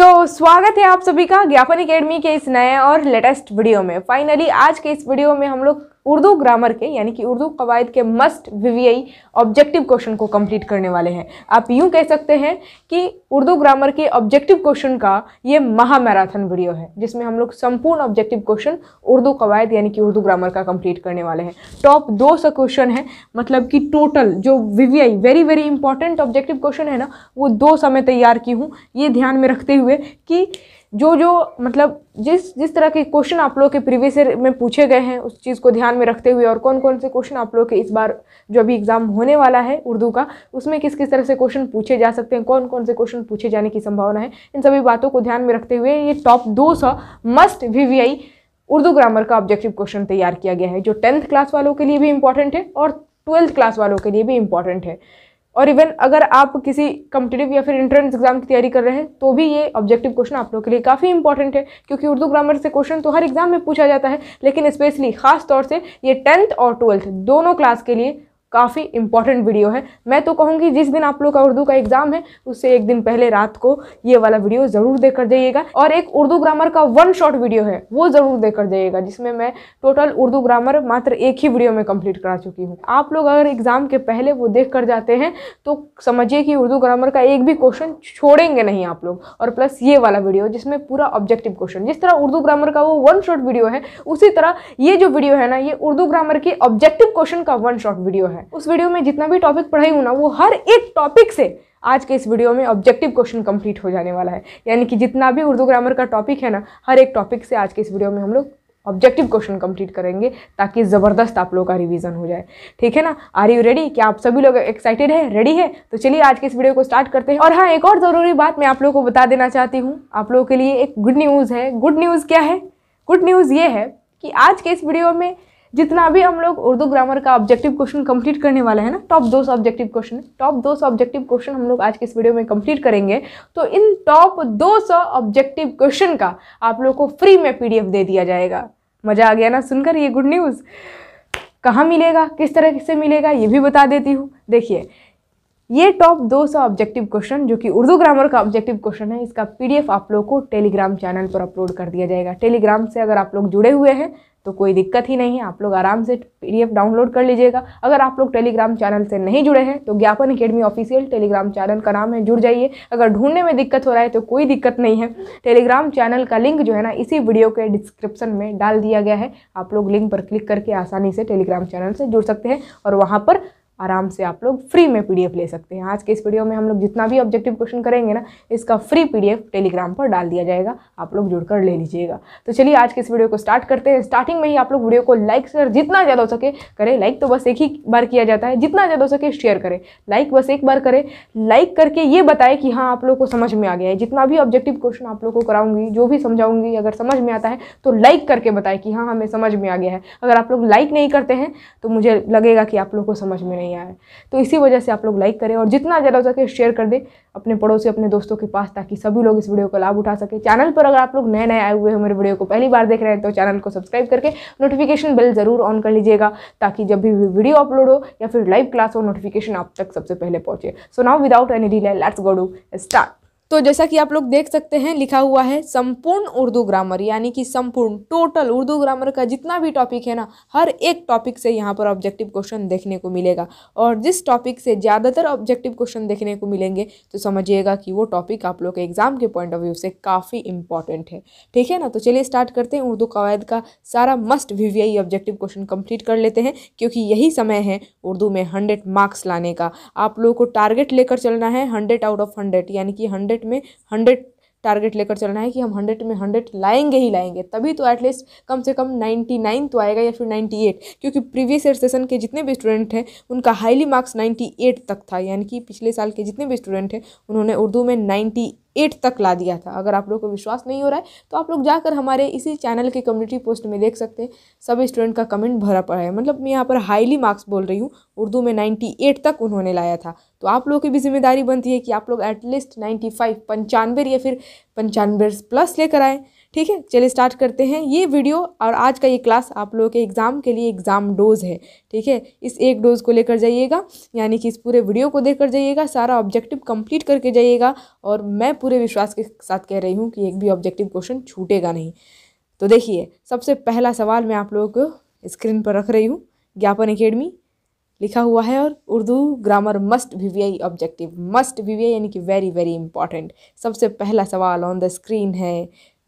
तो स्वागत है आप सभी का ज्ञापन अकेडमी के इस नए और लेटेस्ट वीडियो में फाइनली आज के इस वीडियो में हम लोग उर्दू ग्रामर के यानी कि उर्दू कवायद के मस्ट वीवीआई ऑब्जेक्टिव क्वेश्चन को कंप्लीट करने वाले हैं आप यूँ कह सकते हैं कि उर्दू ग्रामर के ऑब्जेक्टिव क्वेश्चन का ये महा मैराथन वीडियो है जिसमें हम लोग संपूर्ण ऑब्जेक्टिव क्वेश्चन उर्दू कवायद यानी कि उर्दू ग्रामर का कंप्लीट करने वाले हैं टॉप दो सौ क्वेश्चन है मतलब कि टोटल जो V very very important objective question है ना वो दो समय तैयार की हूँ ये ध्यान में रखते हुए कि जो जो मतलब जिस जिस तरह के क्वेश्चन आप लोग के प्रीवियस ईयर में पूछे गए हैं उस चीज़ को ध्यान में रखते हुए और कौन कौन से क्वेश्चन आप लोग के इस बार जो अभी एग्ज़ाम होने वाला है उर्दू का उसमें किस किस तरह से क्वेश्चन पूछे जा सकते हैं कौन कौन से क्वेश्चन पूछे जाने की संभावना है इन सभी बातों को ध्यान में रखते हुए ये टॉप दो मस्ट वी उर्दू ग्रामर का ऑब्जेक्टिव क्वेश्चन तैयार किया गया है जो टेंथ क्लास वालों के लिए भी इंपॉर्टेंट है और ट्वेल्थ क्लास वालों के लिए भी इंपॉर्टेंट है और इवन अगर आप किसी कम्पिटेटिव या फिर इंट्रेंस एग्जाम की तैयारी कर रहे हैं तो भी ये ऑब्जेक्टिव क्वेश्चन आप लोगों के लिए काफ़ी इंपॉर्टेंट है क्योंकि उर्दू ग्रामर से क्वेश्चन तो हर एग्जाम में पूछा जाता है लेकिन स्पेशली खास तौर से ये टेंथ और ट्वेल्थ दोनों क्लास के लिए काफ़ी इंपॉर्टेंट वीडियो है मैं तो कहूँगी जिस दिन आप लोग का उर्दू का एग्ज़ाम है उससे एक दिन पहले रात को ये वाला वीडियो ज़रूर देख कर जाइएगा और एक उर्दू ग्रामर का वन शॉट वीडियो है वो ज़रूर देख कर जाइएगा जिसमें मैं टोटल उर्दू ग्रामर मात्र एक ही वीडियो में कंप्लीट करा चुकी हूँ आप लोग अगर एग्ज़ाम के पहले वो देख कर जाते हैं तो समझिए कि उर्दू ग्रामर का एक भी क्वेश्चन छोड़ेंगे नहीं आप लोग और प्लस ये वाला वीडियो जिसमें पूरा ऑब्जेक्टिव क्वेश्चन जिस तरह उर्दू ग्रामर का वो वन शॉट वीडियो है उसी तरह ये जो वीडियो है ना ये उर्दू ग्रामर के ऑब्जेक्टिव क्वेश्चन का वन शॉट वीडियो है है उस वीडियो में जितना भी टॉपिक पढ़ाई हूँ ना वो हर एक टॉपिक से आज के इस वीडियो में ऑब्जेक्टिव क्वेश्चन कंप्लीट हो जाने वाला है यानी कि जितना भी उर्दू ग्रामर का टॉपिक है ना हर एक टॉपिक से आज के इस वीडियो में हम लोग ऑब्जेक्टिव क्वेश्चन कंप्लीट करेंगे ताकि ज़बरदस्त आप लोगों का रिवीजन हो जाए ठीक है ना आर यू रेडी क्या आप सभी लोग एक्साइटेड है रेडी है तो चलिए आज के इस वीडियो को स्टार्ट करते हैं और हाँ एक और ज़रूरी बात मैं आप लोगों को बता देना चाहती हूँ आप लोगों के लिए एक गुड न्यूज़ है गुड न्यूज़ क्या है गुड न्यूज़ ये है कि आज के इस वीडियो में जितना भी हम लोग उर्दू ग्रामर का ऑब्जेक्टिव क्वेश्चन कंप्लीट करने वाले हैं ना टॉप दो सौ ऑब्जेक्टिव क्वेश्चन टॉप दो ऑब्जेक्टिव क्वेश्चन हम लोग आज के इस वीडियो में कंप्लीट करेंगे तो इन टॉप दो सौ ऑब्जेक्टिव क्वेश्चन का आप लोग को फ्री में पी दे दिया जाएगा मज़ा आ गया ना सुनकर ये गुड न्यूज़ कहाँ मिलेगा किस तरह से मिलेगा ये भी बता देती हूँ देखिए ये टॉप 200 ऑब्जेक्टिव क्वेश्चन जो कि उर्दू ग्रामर का ऑब्जेक्टिव क्वेश्चन है इसका पीडीएफ आप लोग को टेलीग्राम चैनल पर अपलोड कर दिया जाएगा टेलीग्राम से अगर आप लोग जुड़े हुए हैं तो कोई दिक्कत ही नहीं है आप लोग आराम से पी डाउनलोड कर लीजिएगा अगर आप लोग टेलीग्राम चैनल से नहीं जुड़े हैं तो ज्ञापन अकेडमी ऑफिशियल टेलीग्राम चैनल का नाम है जुड़ जाइए अगर ढूंढने में दिक्कत हो रहा है तो कोई दिक्कत नहीं है टेलीग्राम चैनल का लिंक जो है ना इसी वीडियो के डिस्क्रिप्शन में डाल दिया गया है आप लोग लिंक पर क्लिक करके आसानी से टेलीग्राम चैनल से जुड़ सकते हैं और वहाँ पर आराम से आप लोग फ्री में पीडीएफ ले सकते हैं आज के इस वीडियो में हम लोग जितना भी ऑब्जेक्टिव क्वेश्चन करेंगे ना इसका फ्री पीडीएफ टेलीग्राम पर डाल दिया जाएगा आप लोग जुड़कर ले लीजिएगा तो चलिए आज के इस वीडियो को स्टार्ट करते हैं स्टार्टिंग में ही आप लोग वीडियो को लाइक शेयर जितना ज़्यादा हो सके करें लाइक तो बस एक ही बार किया जाता है जितना ज़्यादा हो सके शेयर करें लाइक बस एक बार करें लाइक करके ये बताए कि हाँ आप लोग को समझ में आ गया है जितना भी ऑब्जेक्टिव क्वेश्चन आप लोग को कराऊंगी जो भी समझाऊंगी अगर समझ में आता है तो लाइक करके बताएं कि हाँ हमें समझ में आ गया है अगर आप लोग लाइक नहीं करते हैं तो मुझे लगेगा कि आप लोग को समझ में नहीं नहीं आया है तो इसी वजह से आप लोग लाइक करें और जितना ज़्यादा हो सके शेयर कर दें अपने पड़ोसी अपने दोस्तों के पास ताकि सभी लोग इस वीडियो का लाभ उठा सके चैनल पर अगर आप लोग नए नए आए हुए हैं मेरे वीडियो को पहली बार देख रहे हैं तो चैनल को सब्सक्राइब करके नोटिफिकेशन बिल ज़रूर ऑन कर लीजिएगा ताकि जब भी वीडियो अपलोड हो या फिर लाइव क्लास हो नोटिफिकेशन आप तक सबसे पहले पहुँचे so now without any delay let's go do start तो जैसा कि आप लोग देख सकते हैं लिखा हुआ है संपूर्ण उर्दू ग्रामर यानी कि संपूर्ण टोटल उर्दू ग्रामर का जितना भी टॉपिक है ना हर एक टॉपिक से यहाँ पर ऑब्जेक्टिव क्वेश्चन देखने को मिलेगा और जिस टॉपिक से ज़्यादातर ऑब्जेक्टिव क्वेश्चन देखने को मिलेंगे तो समझिएगा कि वो टॉपिक आप लोग के एग्ज़ाम के पॉइंट ऑफ व्यू से काफ़ी इंपॉर्टेंट है ठीक है ना तो चलिए स्टार्ट करते हैं उर्दू कवायद का सारा must V objective question complete कर लेते हैं क्योंकि यही समय है उर्दू में हंड्रेड मार्क्स लाने का आप लोगों को टारगेट लेकर चलना है हंड्रेड आउट ऑफ हंड्रेड यानी कि हंड्रेड हंड्रेड में हंड्रेड टारगेट लेकर चलना है कि हम हंड्रेड में हंड्रेड लाएंगे ही लाएंगे तभी तो एटलीस्ट कम से कम नाइन्टी नाइन तो आएगा या फिर नाइन्टी एट क्योंकि प्रीवियस ईयर सेशन के जितने भी स्टूडेंट हैं उनका हाईली मार्क्स नाइन्टी एट तक था यानी कि पिछले साल के जितने भी स्टूडेंट हैं उन्होंने उर्दू में नाइन्टी एट तक ला दिया था अगर आप लोग को विश्वास नहीं हो रहा है तो आप लोग जाकर हमारे इसी चैनल के कम्युनिटी पोस्ट में देख सकते हैं सब स्टूडेंट का कमेंट भरा पड़ा है मतलब मैं यहाँ पर हाईली मार्क्स बोल रही हूँ उर्दू में नाइन्टी एट तक उन्होंने लाया था तो आप लोगों की भी जिम्मेदारी बनती है कि आप लोग एटलीस्ट नाइन्टी फाइव पंचानवे या फिर पंचानवे प्लस लेकर आएँ ठीक है चलिए स्टार्ट करते हैं ये वीडियो और आज का ये क्लास आप लोगों के एग्ज़ाम के लिए एग्ज़ाम डोज है ठीक है इस एक डोज को लेकर जाइएगा यानी कि इस पूरे वीडियो को देख कर जाइएगा सारा ऑब्जेक्टिव कंप्लीट करके जाइएगा और मैं पूरे विश्वास के साथ कह रही हूँ कि एक भी ऑब्जेक्टिव क्वेश्चन छूटेगा नहीं तो देखिए सबसे पहला सवाल मैं आप लोगों को स्क्रीन पर रख रही हूँ ज्ञापन अकेडमी लिखा हुआ है और Urdu grammar must V V I objective must V V I यानी कि वेरी वेरी इंपॉर्टेंट सबसे पहला सवाल ऑन द स्क्रीन है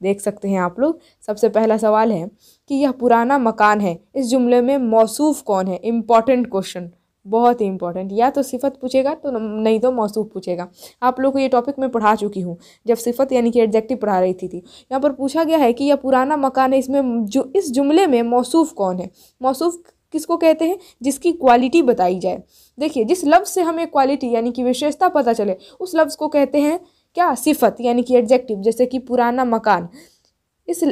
देख सकते हैं आप लोग सबसे पहला सवाल है कि यह पुराना मकान है इस जुमले में मौसूफ़ कौन है इम्पॉर्टेंट क्वेश्चन बहुत ही इम्पॉर्टेंट या तो सिफत पूछेगा तो नहीं तो मौसूफ पूछेगा आप लोग को ये टॉपिक मैं पढ़ा चुकी हूँ जब सिफत यानी कि एडजेक्टिव पढ़ा रही थी, थी यहाँ पर पूछा गया है कि यह पुराना मकान है इसमें जो इस जुमले में मौसूफ कौन है मौसूफ किसको कहते हैं जिसकी क्वालिटी बताई जाए देखिए जिस लफ्ज़ से हमें क्वालिटी यानी कि विशेषता पता चले उस लफ्ज़ को कहते हैं क्या सिफत यानी कि एडजेक्टिव जैसे कि पुराना मकान इस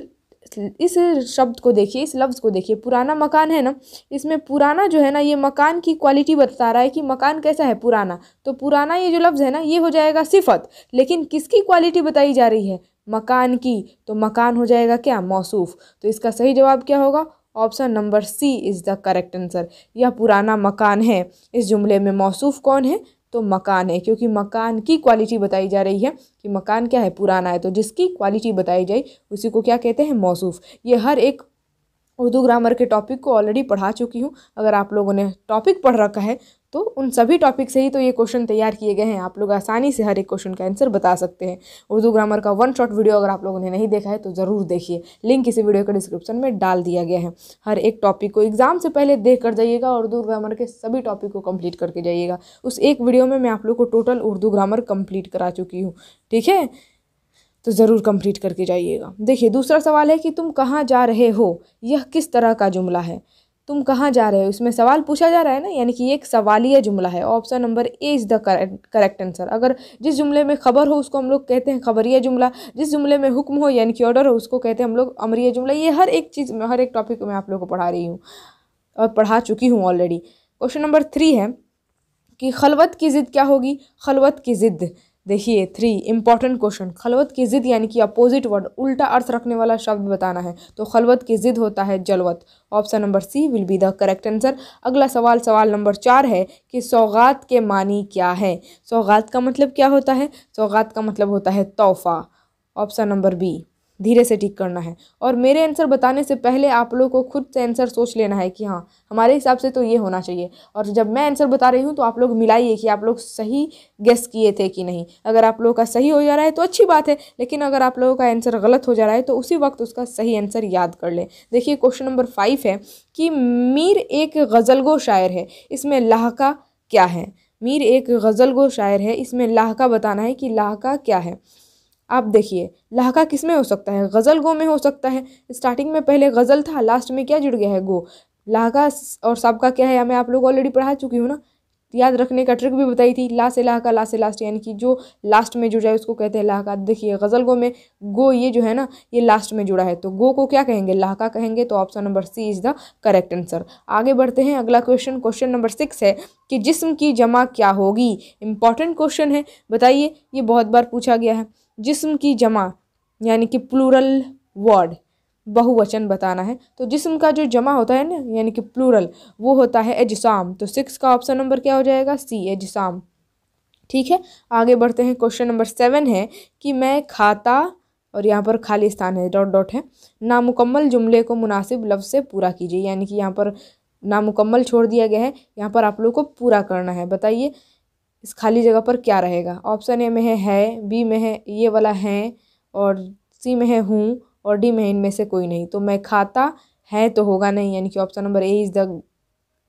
इस शब्द को देखिए इस लफ्ज़ को देखिए पुराना मकान है ना इसमें पुराना जो है ना ये मकान की क्वालिटी बता रहा है कि मकान कैसा है पुराना तो पुराना ये जो लफ्ज़ है ना ये हो जाएगा सिफत लेकिन किसकी क्वालिटी बताई जा रही है मकान की तो मकान हो जाएगा क्या मौसूफ तो इसका सही जवाब क्या होगा option number C is the correct answer यह पुराना मकान है इस जुमले में मौसूफ कौन है तो मकान है क्योंकि मकान की क्वालिटी बताई जा रही है कि मकान क्या है पुराना है तो जिसकी क्वालिटी बताई जाए उसी को क्या कहते हैं मौसूफ़ ये हर एक उर्दू ग्रामर के टॉपिक को ऑलरेडी पढ़ा चुकी हूँ अगर आप लोगों ने टॉपिक पढ़ रखा है तो उन सभी टॉपिक से ही तो ये क्वेश्चन तैयार किए गए हैं आप लोग आसानी से हर एक क्वेश्चन का आंसर बता सकते हैं उर्दू ग्रामर का वन शॉट वीडियो अगर आप लोगों ने नहीं देखा है तो ज़रूर देखिए लिंक इसी वीडियो के डिस्क्रिप्शन में डाल दिया गया है हर एक टॉपिक को एग्जाम से पहले देख कर जाइएगा उर्दू ग्रामर के सभी टॉपिक को कम्प्लीट करके जाइएगा उस एक वीडियो में मैं आप लोग को टोटल उर्दू ग्रामर कम्प्लीट करा चुकी हूँ ठीक है तो ज़रूर कम्प्लीट करके जाइएगा देखिए दूसरा सवाल है कि तुम कहाँ जा रहे हो यह किस तरह का जुमला है तुम कहाँ जा रहे हो इसमें सवाल पूछा जा रहा है ना यानी कि एक सवालिया जुमला है option number A is the correct correct answer अगर जिस जुमले में खबर हो उसको हम लोग कहते हैं खबरिया जुमला जिस जुमले में हुक्म हो यानी कि ऑर्डर हो उसको कहते हैं हम लोग अमरिया जुमला ये हर एक चीज़ में हर एक टॉपिक में आप लोग को पढ़ा रही हूँ और पढ़ा चुकी हूँ ऑलरेडी क्वेश्चन नंबर थ्री है कि खलवत की ज़िद क्या होगी खलवत की ज़िद देखिए थ्री इंपॉर्टेंट क्वेश्चन खलवत की ज़िद यानी कि अपोजिट वर्ड उल्टा अर्थ रखने वाला शब्द बताना है तो खलवत की ज़िद होता है जलवत option number C will be the correct answer अगला सवाल सवाल नंबर चार है कि सौगात के मानी क्या है सौगात का मतलब क्या होता है सौगात का मतलब होता है तोहफा ऑप्शन नंबर बी धीरे से ठीक करना है और मेरे आंसर बताने से पहले आप लोगों को खुद से आंसर सोच लेना है कि हाँ हमारे हिसाब से तो ये होना चाहिए और जब मैं आंसर बता रही हूँ तो आप लोग मिलाइए कि आप लोग सही गेस किए थे कि नहीं अगर आप लोगों का सही हो जा रहा है तो अच्छी बात है लेकिन अगर आप लोगों का आंसर गलत हो जा रहा है तो उसी वक्त उसका सही आंसर याद कर लें देखिए क्वेश्चन नंबर फाइव है कि मीर एक गज़लगो शायर है इसमें लाहका क्या है मीर एक गज़ल गो शायर है इसमें लाहका बताना है कि लाहका क्या है आप देखिए लहका किस में हो सकता है गज़ल गो में हो सकता है स्टार्टिंग में पहले गज़ल था लास्ट में क्या जुड़ गया है गो लहका और सबका क्या है मैं आप लोग ऑलरेडी पढ़ा चुकी हूँ ना याद रखने का ट्रिक भी बताई थी ला से लाह का ला से लास्ट यानी कि जो लास्ट में जुड़ा है उसको कहते हैं लाहका देखिए गज़ल गो में गो ये जो है ना ये लास्ट में जुड़ा है तो गो को क्या कहेंगे लाहका कहेंगे तो option number C is the correct answer आगे बढ़ते हैं अगला क्वेश्चन क्वेश्चन नंबर सिक्स है कि जिसम की जमा क्या होगी इंपॉर्टेंट क्वेश्चन है बताइए ये बहुत बार पूछा गया है जिस्म की जमा यानी कि प्लूरल वर्ड बहुवचन बताना है तो जिस्म का जो जमा होता है ना यानी कि प्लूरल वो होता है एजसाम तो सिक्स का ऑप्शन नंबर क्या हो जाएगा सी एजसाम ठीक है आगे बढ़ते हैं क्वेश्चन नंबर सेवन है कि मैं खाता और यहाँ पर खाली स्थान है डॉट डॉट है नामुकम्मल जुमले को मुनासिब लफ्ज़ से पूरा कीजिए यानी कि यहाँ पर नामुकम्मल छोड़ दिया गया है यहाँ पर आप लोग को पूरा करना है बताइए इस खाली जगह पर क्या रहेगा ऑप्शन ए में है है बी में है ये वाला है और सी में है हूँ और डी में है इनमें से कोई नहीं तो मैं खाता है तो होगा नहीं यानी कि option number A is the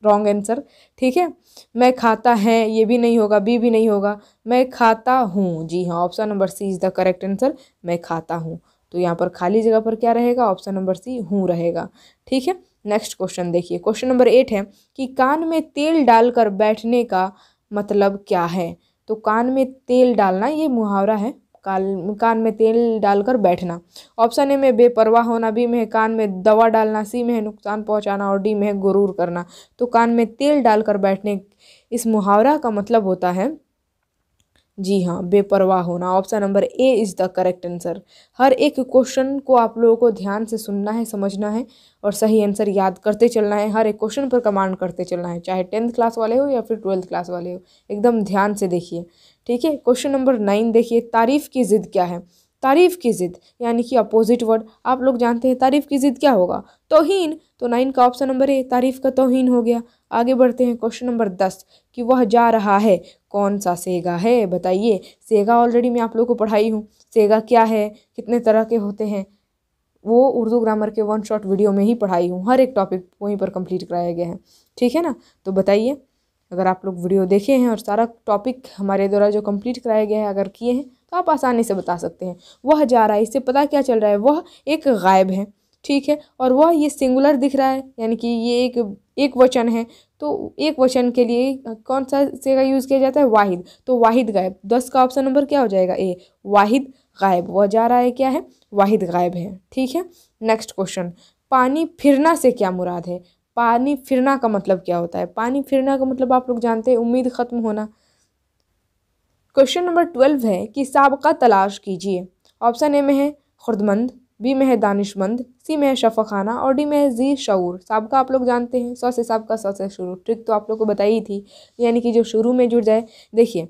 wrong answer ठीक है मैं खाता है ये भी नहीं होगा बी भी नहीं होगा मैं खाता हूँ जी हाँ option number C is the correct answer मैं खाता हूँ तो यहाँ पर खाली जगह पर क्या रहेगा ऑप्शन नंबर सी हूँ रहेगा ठीक है नेक्स्ट क्वेश्चन देखिए क्वेश्चन नंबर एट है कि कान में तेल डालकर बैठने का मतलब क्या है तो कान में तेल डालना ये मुहावरा है कान कान में तेल डालकर बैठना ऑप्शन ए में बेपरवाह होना बी में कान में दवा डालना सी में है नुकसान पहुंचाना और डी में है गुरूर करना तो कान में तेल डालकर बैठने इस मुहावरा का मतलब होता है जी हाँ बेपरवाह होना option number A is the correct answer हर एक क्वेश्चन को आप लोगों को ध्यान से सुनना है समझना है और सही आंसर याद करते चलना है हर एक क्वेश्चन पर कमांड करते चलना है चाहे टेंथ क्लास वाले हो या फिर ट्वेल्थ क्लास वाले हो एकदम ध्यान से देखिए ठीक है क्वेश्चन नंबर नाइन देखिए तारीफ़ की ज़िद क्या है तारीफ़ की ज़िद यानी कि अपोजिट वर्ड आप लोग जानते हैं तारीफ़ की ज़िद क्या होगा तोहन तो नाइन का ऑप्शन नंबर ए तारीफ़ का तोहन हो गया आगे बढ़ते हैं क्वेश्चन नंबर दस कि वह जा रहा है कौन सा सेगा है बताइए सेगा ऑलरेडी मैं आप लोगों को पढ़ाई हूँ सेगा क्या है कितने तरह के होते हैं वो उर्दू ग्रामर के वन शॉट वीडियो में ही पढ़ाई हूँ हर एक टॉपिक वहीं पर कंप्लीट कराया गया है ठीक है ना तो बताइए अगर आप लोग वीडियो देखे हैं और सारा टॉपिक हमारे द्वारा जो कंप्लीट कराया गया है अगर किए हैं तो आप आसानी से बता सकते हैं वह जा रहा है इससे पता क्या चल रहा है वह एक गायब है ठीक है और वह ये सिंगुलर दिख रहा है यानी कि ये एक एक वचन है तो एक वचन के लिए कौन सा से का यूज़ किया जाता है वाहिद तो वाहिद गायब दस का ऑप्शन नंबर क्या हो जाएगा ए वाहिद गायब वह जा रहा है क्या है वाहिद गायब है ठीक है नेक्स्ट क्वेश्चन पानी फिरना से क्या मुराद है पानी फिरना का मतलब क्या होता है पानी फिरना का मतलब आप लोग जानते हैं उम्मीद ख़त्म होना क्वेश्चन नंबर ट्वेल्व है कि सबका तलाश कीजिए ऑप्शन ए में है खुर्दमंद बी में है दानिशमंद सी में है शफ़ाखाना और डी में है जी शूर सबका आप लोग जानते हैं सौ से सबका सौ से शुरू ट्रिक तो आप लोग को बताई ही थी यानी कि जो शुरू में जुड़ जाए देखिए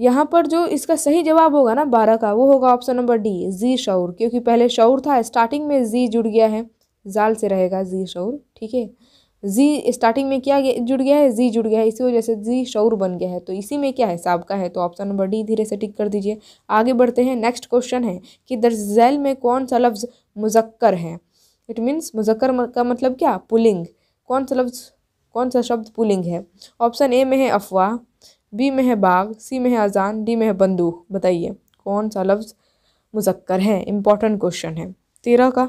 यहाँ पर जो इसका सही जवाब होगा ना बारह का वो होगा ऑप्शन नंबर डी जी शौर क्योंकि पहले शौर था स्टार्टिंग में जी जुड़ गया है जाल से रहेगा जी शौर ठीक है जी स्टार्टिंग में क्या जुड़ गया है जी जुड़ गया है इसी वजह से जी शौर बन गया है तो इसी में क्या है साब का है तो ऑप्शन नंबर डी धीरे से टिक कर दीजिए आगे बढ़ते हैं नेक्स्ट क्वेश्चन है कि दर्जैल में कौन सा लफ्ज़ मुजक्कर है इट मीन्स मुजक्कर का मतलब क्या पुलिंग कौन सा लफ्ज़ कौन सा शब्द पुलिंग है ऑप्शन ए में है अफवाह बी में है बाग सी में है अजान डी में है बंदूक बताइए कौन सा लफ्ज़ मुजक्कर है इम्पॉर्टेंट क्वेश्चन है तेरह का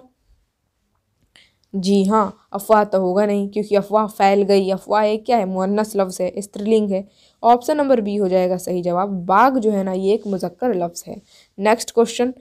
जी हाँ अफवाह तो होगा नहीं क्योंकि अफवाह फैल गई अफवाह एक क्या है मुन्नस लफ्ज़ है स्त्रीलिंग है ऑप्शन नंबर बी हो जाएगा सही जवाब बाग जो है ना ये एक मुजक्कर लफ्ज़ है नेक्स्ट क्वेश्चन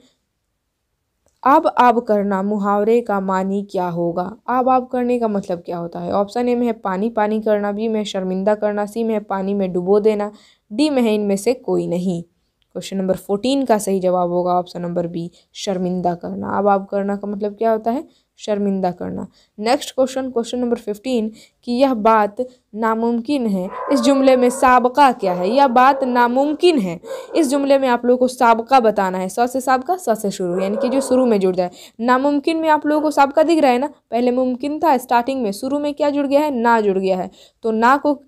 अब आब करना मुहावरे का मानी क्या होगा आब आब करने का मतलब क्या होता है ऑप्शन ए में है पानी पानी करना बी में शर्मिंदा करना सी में पानी में डुबो देना डी में है इनमें से कोई नहीं क्वेश्चन नंबर फोर्टीन का सही जवाब होगा ऑप्शन नंबर बी शर्मिंदा करना अब आब करना का मतलब क्या होता है शर्मिंदा करना next question question number fifteen कि यह बात नामुमकिन है इस जुमले में सबका क्या है यह बात नामुमकिन है इस जुमले में आप लोगों को सबका बताना है स से सबका स से शुरू यानी कि जो शुरू में जुड़ जाए नामुमकिन में आप लोगों को सबका दिख रहा है ना पहले मुमकिन था स्टार्टिंग में शुरू में क्या जुड़ गया है ना जुड़ गया है तो ना को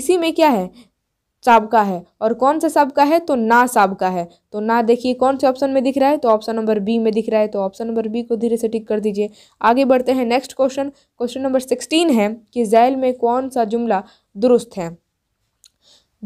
इसी में क्या है सबका है और कौन सा सबका है तो ना सबका है तो ना देखिए कौन से ऑप्शन में दिख रहा है तो ऑप्शन नंबर बी में दिख रहा है तो ऑप्शन नंबर बी को धीरे से टिक कर दीजिए आगे बढ़ते हैं next question question number sixteen है कि जैल में कौन सा जुमला दुरुस्त है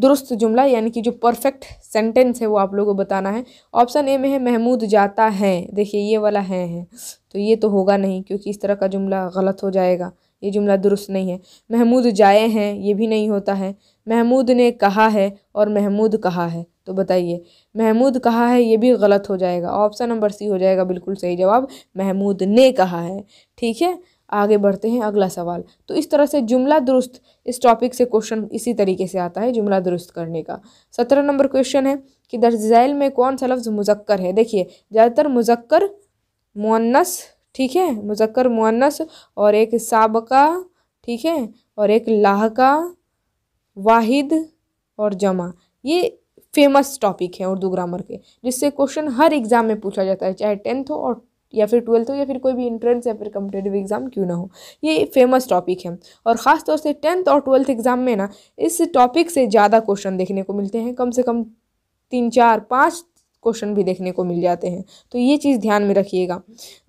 दुरुस्त जुमला यानी कि जो परफेक्ट सेंटेंस है वो आप लोगों को बताना है ऑप्शन ए में है महमूद जाता है देखिए ये वाला है है तो ये तो होगा नहीं क्योंकि इस तरह का जुमला गलत हो जाएगा ये जुमला दुरुस्त नहीं है महमूद जाए हैं ये भी नहीं होता है महमूद ने कहा है और महमूद कहा है तो बताइए महमूद कहा है ये भी गलत हो जाएगा ऑप्शन नंबर सी हो जाएगा बिल्कुल सही जवाब महमूद ने कहा है ठीक है आगे बढ़ते हैं अगला सवाल तो इस तरह से जुमला दुरुस्त इस टॉपिक से क्वेश्चन इसी तरीके से आता है जुमला दुरुस्त करने का सत्रह नंबर क्वेश्चन है कि दर्ज झैल में कौन सा लफ्ज़ मुजक्कर है देखिए ज़्यादातर मुजक्कर मुन्नस ठीक है मुजक्कर मुन्नस और एक सबका ठीक है और एक लाह का वाहिद और जमा ये फेमस टॉपिक है उर्दू ग्रामर के जिससे क्वेश्चन हर एग्ज़ाम में पूछा जाता है चाहे टेंथ हो और या फिर ट्वेल्थ हो या फिर कोई भी इंट्रेंस या फिर कम्पिटेटिव एग्ज़ाम क्यों ना हो ये फेमस टॉपिक है और ख़ास तौर से टेंथ और ट्वेल्थ एग्ज़ाम में ना इस टॉपिक से ज़्यादा क्वेश्चन देखने को मिलते हैं कम से कम तीन चार पाँच क्वेश्चन भी देखने को मिल जाते हैं तो ये चीज़ ध्यान में रखिएगा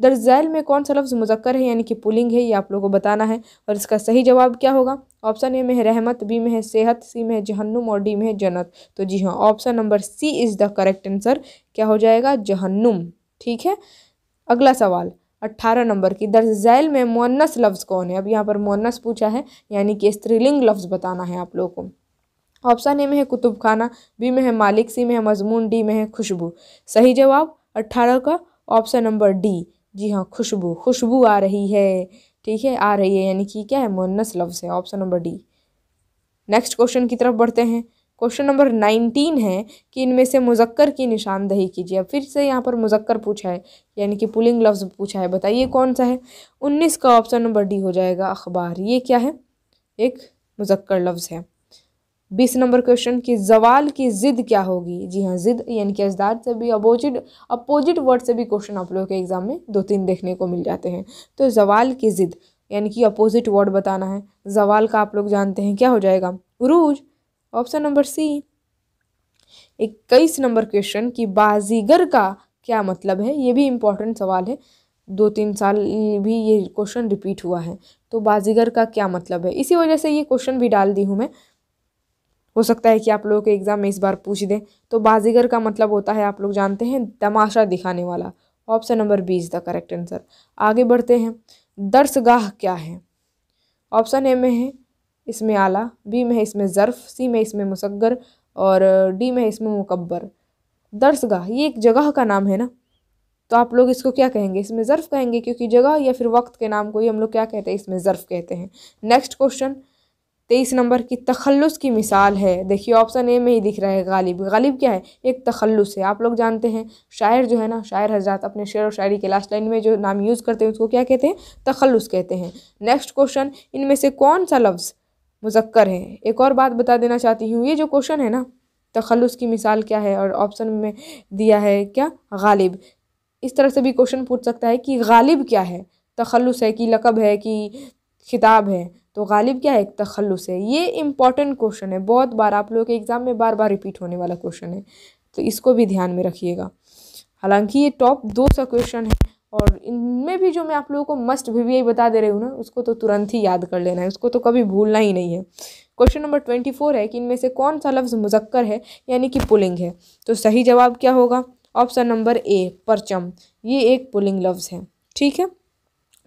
दर जैल में कौन सा लफ्ज़ मुजक्कर है यानी कि पुलिंग है ये आप लोगों को बताना है और इसका सही जवाब क्या होगा ऑप्शन ए में है रहमत बी में है सेहत सी में है जहन्नुम और डी में है जन्नत तो जी हाँ option number C is the correct answer क्या हो जाएगा जहन्नुम ठीक है अगला सवाल अट्ठारह नंबर की दर्ज जैल में मुन्नस लफ्ज़ कौन है अब यहाँ पर मुअन्नस पूछा है यानी कि स्त्रीलिंग लफ्ज़ बताना है आप लोगों को ऑप्शन ए में है कुतुब खाना बी में है मालिक सी में है मजमून डी में है खुशबू सही जवाब अट्ठारह का ऑप्शन नंबर डी जी हाँ खुशबू खुशबू आ रही है ठीक है आ रही है यानी कि क्या है मुन्नस लफ्ज़ है option number D next question की तरफ बढ़ते हैं क्वेश्चन नंबर नाइनटीन है कि इनमें से मुजक्कर की निशानदही कीजिए अब फिर से यहाँ पर मुजक्कर पूछा है यानी कि पुलिंग लफ्ज़ पूछा है बताइए कौन सा है उन्नीस का ऑप्शन नंबर डी हो जाएगा अखबार ये क्या है एक मुजक्कर लफ्ज़ है बीस नंबर क्वेश्चन कि जवाल की ज़िद क्या होगी जी हाँ ज़िद यानी कि अजदाद से भी अपोजिट अपोजिट वर्ड से भी क्वेश्चन आप लोगों के एग्ज़ाम में दो तीन देखने को मिल जाते हैं तो जवाल की ज़िद यानी कि अपोजिट वर्ड बताना है जवाल का आप लोग जानते हैं क्या हो जाएगा उरूज ऑप्शन नंबर सी इक्कीस नंबर क्वेश्चन कि बाजीगर का क्या मतलब है ये भी इम्पोर्टेंट सवाल है दो तीन साल भी ये क्वेश्चन रिपीट हुआ है तो बाजीगर का क्या मतलब है इसी वजह से ये क्वेश्चन भी डाल दी हूँ मैं हो सकता है कि आप लोगों के एग्ज़ाम में इस बार पूछ दें तो बाजीगर का मतलब होता है आप लोग जानते हैं तमाशा दिखाने वाला option number B is the correct answer आगे बढ़ते हैं दर्शगाह क्या है ऑप्शन ए में है इसमें आला बी में है इसमें ज़र्फ़ सी में इसमें मुसगर और डी में इसमें मुकबर दर्शगाह ये एक जगह का नाम है ना तो आप लोग इसको क्या कहेंगे इसमें ज़र्फ़ कहेंगे क्योंकि जगह या फिर वक्त के नाम को ही हम लोग क्या कहते हैं इसमें ज़र्फ़ कहते हैं नेक्स्ट क्वेश्चन तेईस नंबर की तखलस की मिसाल है देखिए ऑप्शन ए में ही दिख रहा है गालिब गालिब क्या है एक तखलस है आप लोग जानते हैं शायर जो है ना शायर हजरात अपने शेर और शायरी के लास्ट लाइन में जो नाम यूज़ करते हैं उसको क्या कहते हैं तखलुस कहते हैं नेक्स्ट क्वेश्चन इनमें से कौन सा लफ्ज़ मुजक्कर है एक और बात बता देना चाहती हूँ ये जो क्वेश्चन है ना तखलुस की मिसाल क्या है और ऑप्शन में दिया है क्या गालिब इस तरह से भी क्वेश्चन पूछ सकता है कि गालिब क्या है तखलुस है कि लकब है कि खिताब है तो गालिब क्या है एक तखलुस है ये इंपॉर्टेंट क्वेश्चन है बहुत बार आप लोगों के एग्ज़ाम में बार बार रिपीट होने वाला क्वेश्चन है तो इसको भी ध्यान में रखिएगा हालांकि ये टॉप दो सा क्वेश्चन है और इनमें भी जो मैं आप लोगों को मस्ट भी, भी बता दे रही हूँ ना उसको तो तुरंत ही याद कर लेना है उसको तो कभी भूलना ही नहीं है क्वेश्चन नंबर ट्वेंटी फोर है कि इनमें से कौन सा लफ्ज़ मुजक्कर है यानी कि पुलिंग है तो सही जवाब क्या होगा ऑप्शन नंबर ए परचम ये एक पुलिंग लफ्ज़ है ठीक है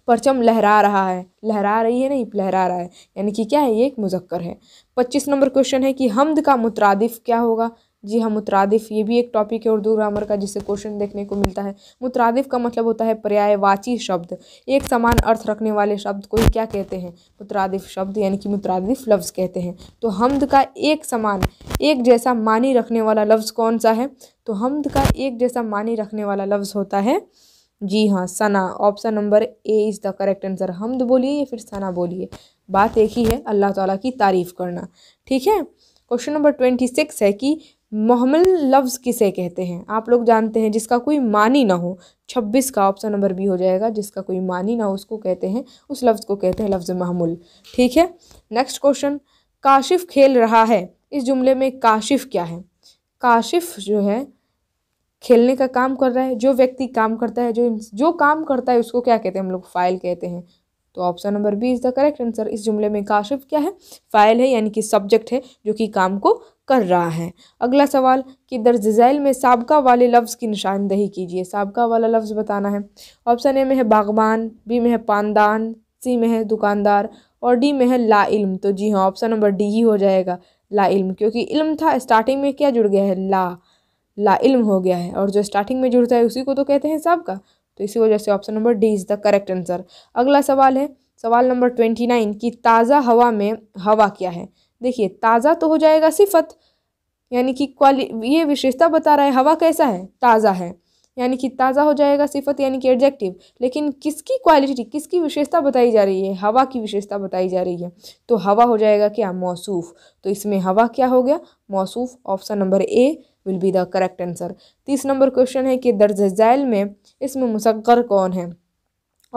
परचम लहरा रहा है लहरा रही है नहीं लहरा रहा है यानी कि क्या है ये एक मुजक्कर है पच्चीस नंबर क्वेश्चन है कि हमद का मुतरदिफ़ क्या होगा जी हाँ मुतरदिफ़ ये भी एक टॉपिक है उर्दू ग्रामर का जिससे क्वेश्चन देखने को मिलता है मुतरदिफ़ का मतलब होता है पर्यायवाची शब्द एक समान अर्थ रखने वाले शब्द को ही क्या कहते हैं मुतरदिफ़ शब्द यानी कि मुतरदिफ़ लफ्ज़ कहते हैं तो हमद का एक समान एक जैसा मानी रखने वाला लफ्ज़ कौन सा है तो हमद का एक जैसा मानी रखने वाला लफ्ज़ होता है जी हाँ सना option number A is the correct answer हमद बोलिए या फिर सना बोलिए बात एक ही है अल्लाह ताला की तारीफ़ करना ठीक है क्वेश्चन नंबर ट्वेंटी सिक्स है कि मोहमल लफ्ज़ किसे कहते हैं आप लोग जानते हैं जिसका कोई मानी ना हो छब्बीस का ऑप्शन नंबर बी हो जाएगा जिसका कोई मानी ना हो उसको कहते हैं उस लफ्ज़ को कहते हैं लफ्ज़ महमुल ठीक है नेक्स्ट क्वेश्चन काशिफ खेल रहा है इस जुमले में काशिफ क्या है काशिफ जो है खेलने का काम कर रहा है जो व्यक्ति काम करता है जो जो काम करता है उसको क्या कहते हैं हम लोग फाइल कहते हैं तो option number B is the correct answer इस जुमले में काशिफ क्या है फाइल है यानी कि सब्जेक्ट है जो कि काम को कर रहा है अगला सवाल कि दर्ज झैल में सबका वाले लफ्ज़ की निशानदही कीजिए सबका वाला लफ्ज़ बताना है ऑप्शन ए में है बागबान बी में है पानदान सी में है दुकानदार और डी में है ला इल्म तो जी हाँ ऑप्शन नंबर डी ही हो जाएगा ला इल्म क्योंकि इल्म था स्टार्टिंग में क्या जुड़ गया है ला लाइल्म हो गया है और जो स्टार्टिंग में जुड़ता है उसी को तो कहते हैं का तो इसी वजह से option number D is the correct answer अगला सवाल है सवाल नंबर ट्वेंटी नाइन कि ताज़ा हवा में हवा क्या है देखिए ताज़ा तो हो जाएगा सिफत यानी कि क्वालिटी ये विशेषता बता रहा है हवा कैसा है ताज़ा है यानी कि ताज़ा हो जाएगा सिफत यानी कि एडजेक्टिव लेकिन किसकी क्वालिटी किसकी विशेषता बताई जा रही है हवा की विशेषता बताई जा रही है तो हवा हो जाएगा क्या मौसूफ तो इसमें हवा क्या हो गया मौसूफ option number A will be the correct answer तीस नंबर क्वेश्चन है कि दर्ज झैल में इसमें मुसक्र कौन है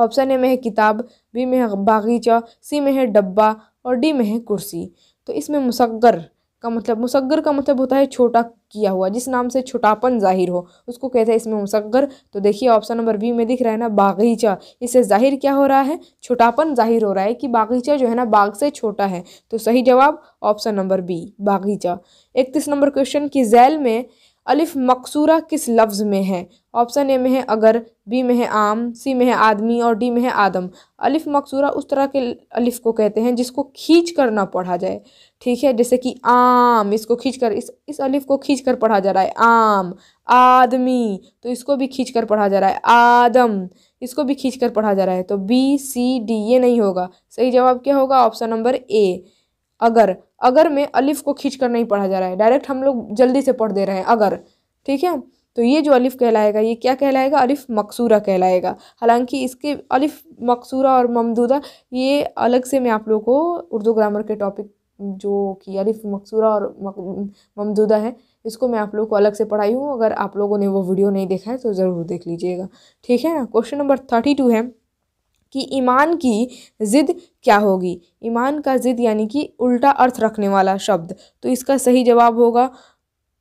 ऑप्शन ए में है किताब बी में है बागीचा सी में है डब्बा और डी में है कुर्सी तो इसमें मुसक्र का मतलब मुसगर का मतलब होता है छोटा किया हुआ जिस नाम से छोटापन जाहिर हो उसको कहते हैं इसमें मुसगर तो देखिए ऑप्शन नंबर बी में दिख रहा है ना बागीचा इससे जाहिर क्या हो रहा है छोटापन जाहिर हो रहा है कि बागीचा जो है ना बाग से छोटा है तो सही जवाब ऑप्शन नंबर बी बागीचा इकतीस नंबर क्वेश्चन की जैल में अलिफ मकसूरा किस लफ्ज़ में है ऑप्शन ए में है अगर बी में है आम सी में है आदमी और डी में है आदम अलिफ मकसूरा उस तरह के अलिफ को कहते हैं जिसको खींच कर ना पढ़ा जाए ठीक है जैसे कि आम इसको खींच कर इस इस अलिफ को खींच कर पढ़ा जा रहा है आम आदमी तो इसको भी खींच कर पढ़ा जा रहा है आदम इसको भी खींच कर पढ़ा जा रहा है तो बी सी डी ये नहीं होगा सही जवाब क्या होगा ऑप्शन नंबर ए अगर अगर में अलिफ को खींच कर नहीं पढ़ा जा रहा है डायरेक्ट हम लोग जल्दी से पढ़ दे रहे हैं अगर ठीक है तो ये जो अलिफ कहलाएगा ये क्या कहलाएगा अलिफ मकसूरा कहलाएगा हालांकि इसके अलिफ मकसूरा और ममदूदा ये अलग से मैं आप लोगों को उर्दू ग्रामर के टॉपिक जो कि अलिफ मकसूरा और ममदूदा है इसको मैं आप लोग को अलग से पढ़ाई हूँ अगर आप लोगों ने वो वीडियो नहीं देखा है तो ज़रूर देख लीजिएगा ठीक है ना क्वेश्चन नंबर थर्टी टू है कि ईमान की ज़िद क्या होगी ईमान का ज़िद यानी कि उल्टा अर्थ रखने वाला शब्द तो इसका सही जवाब होगा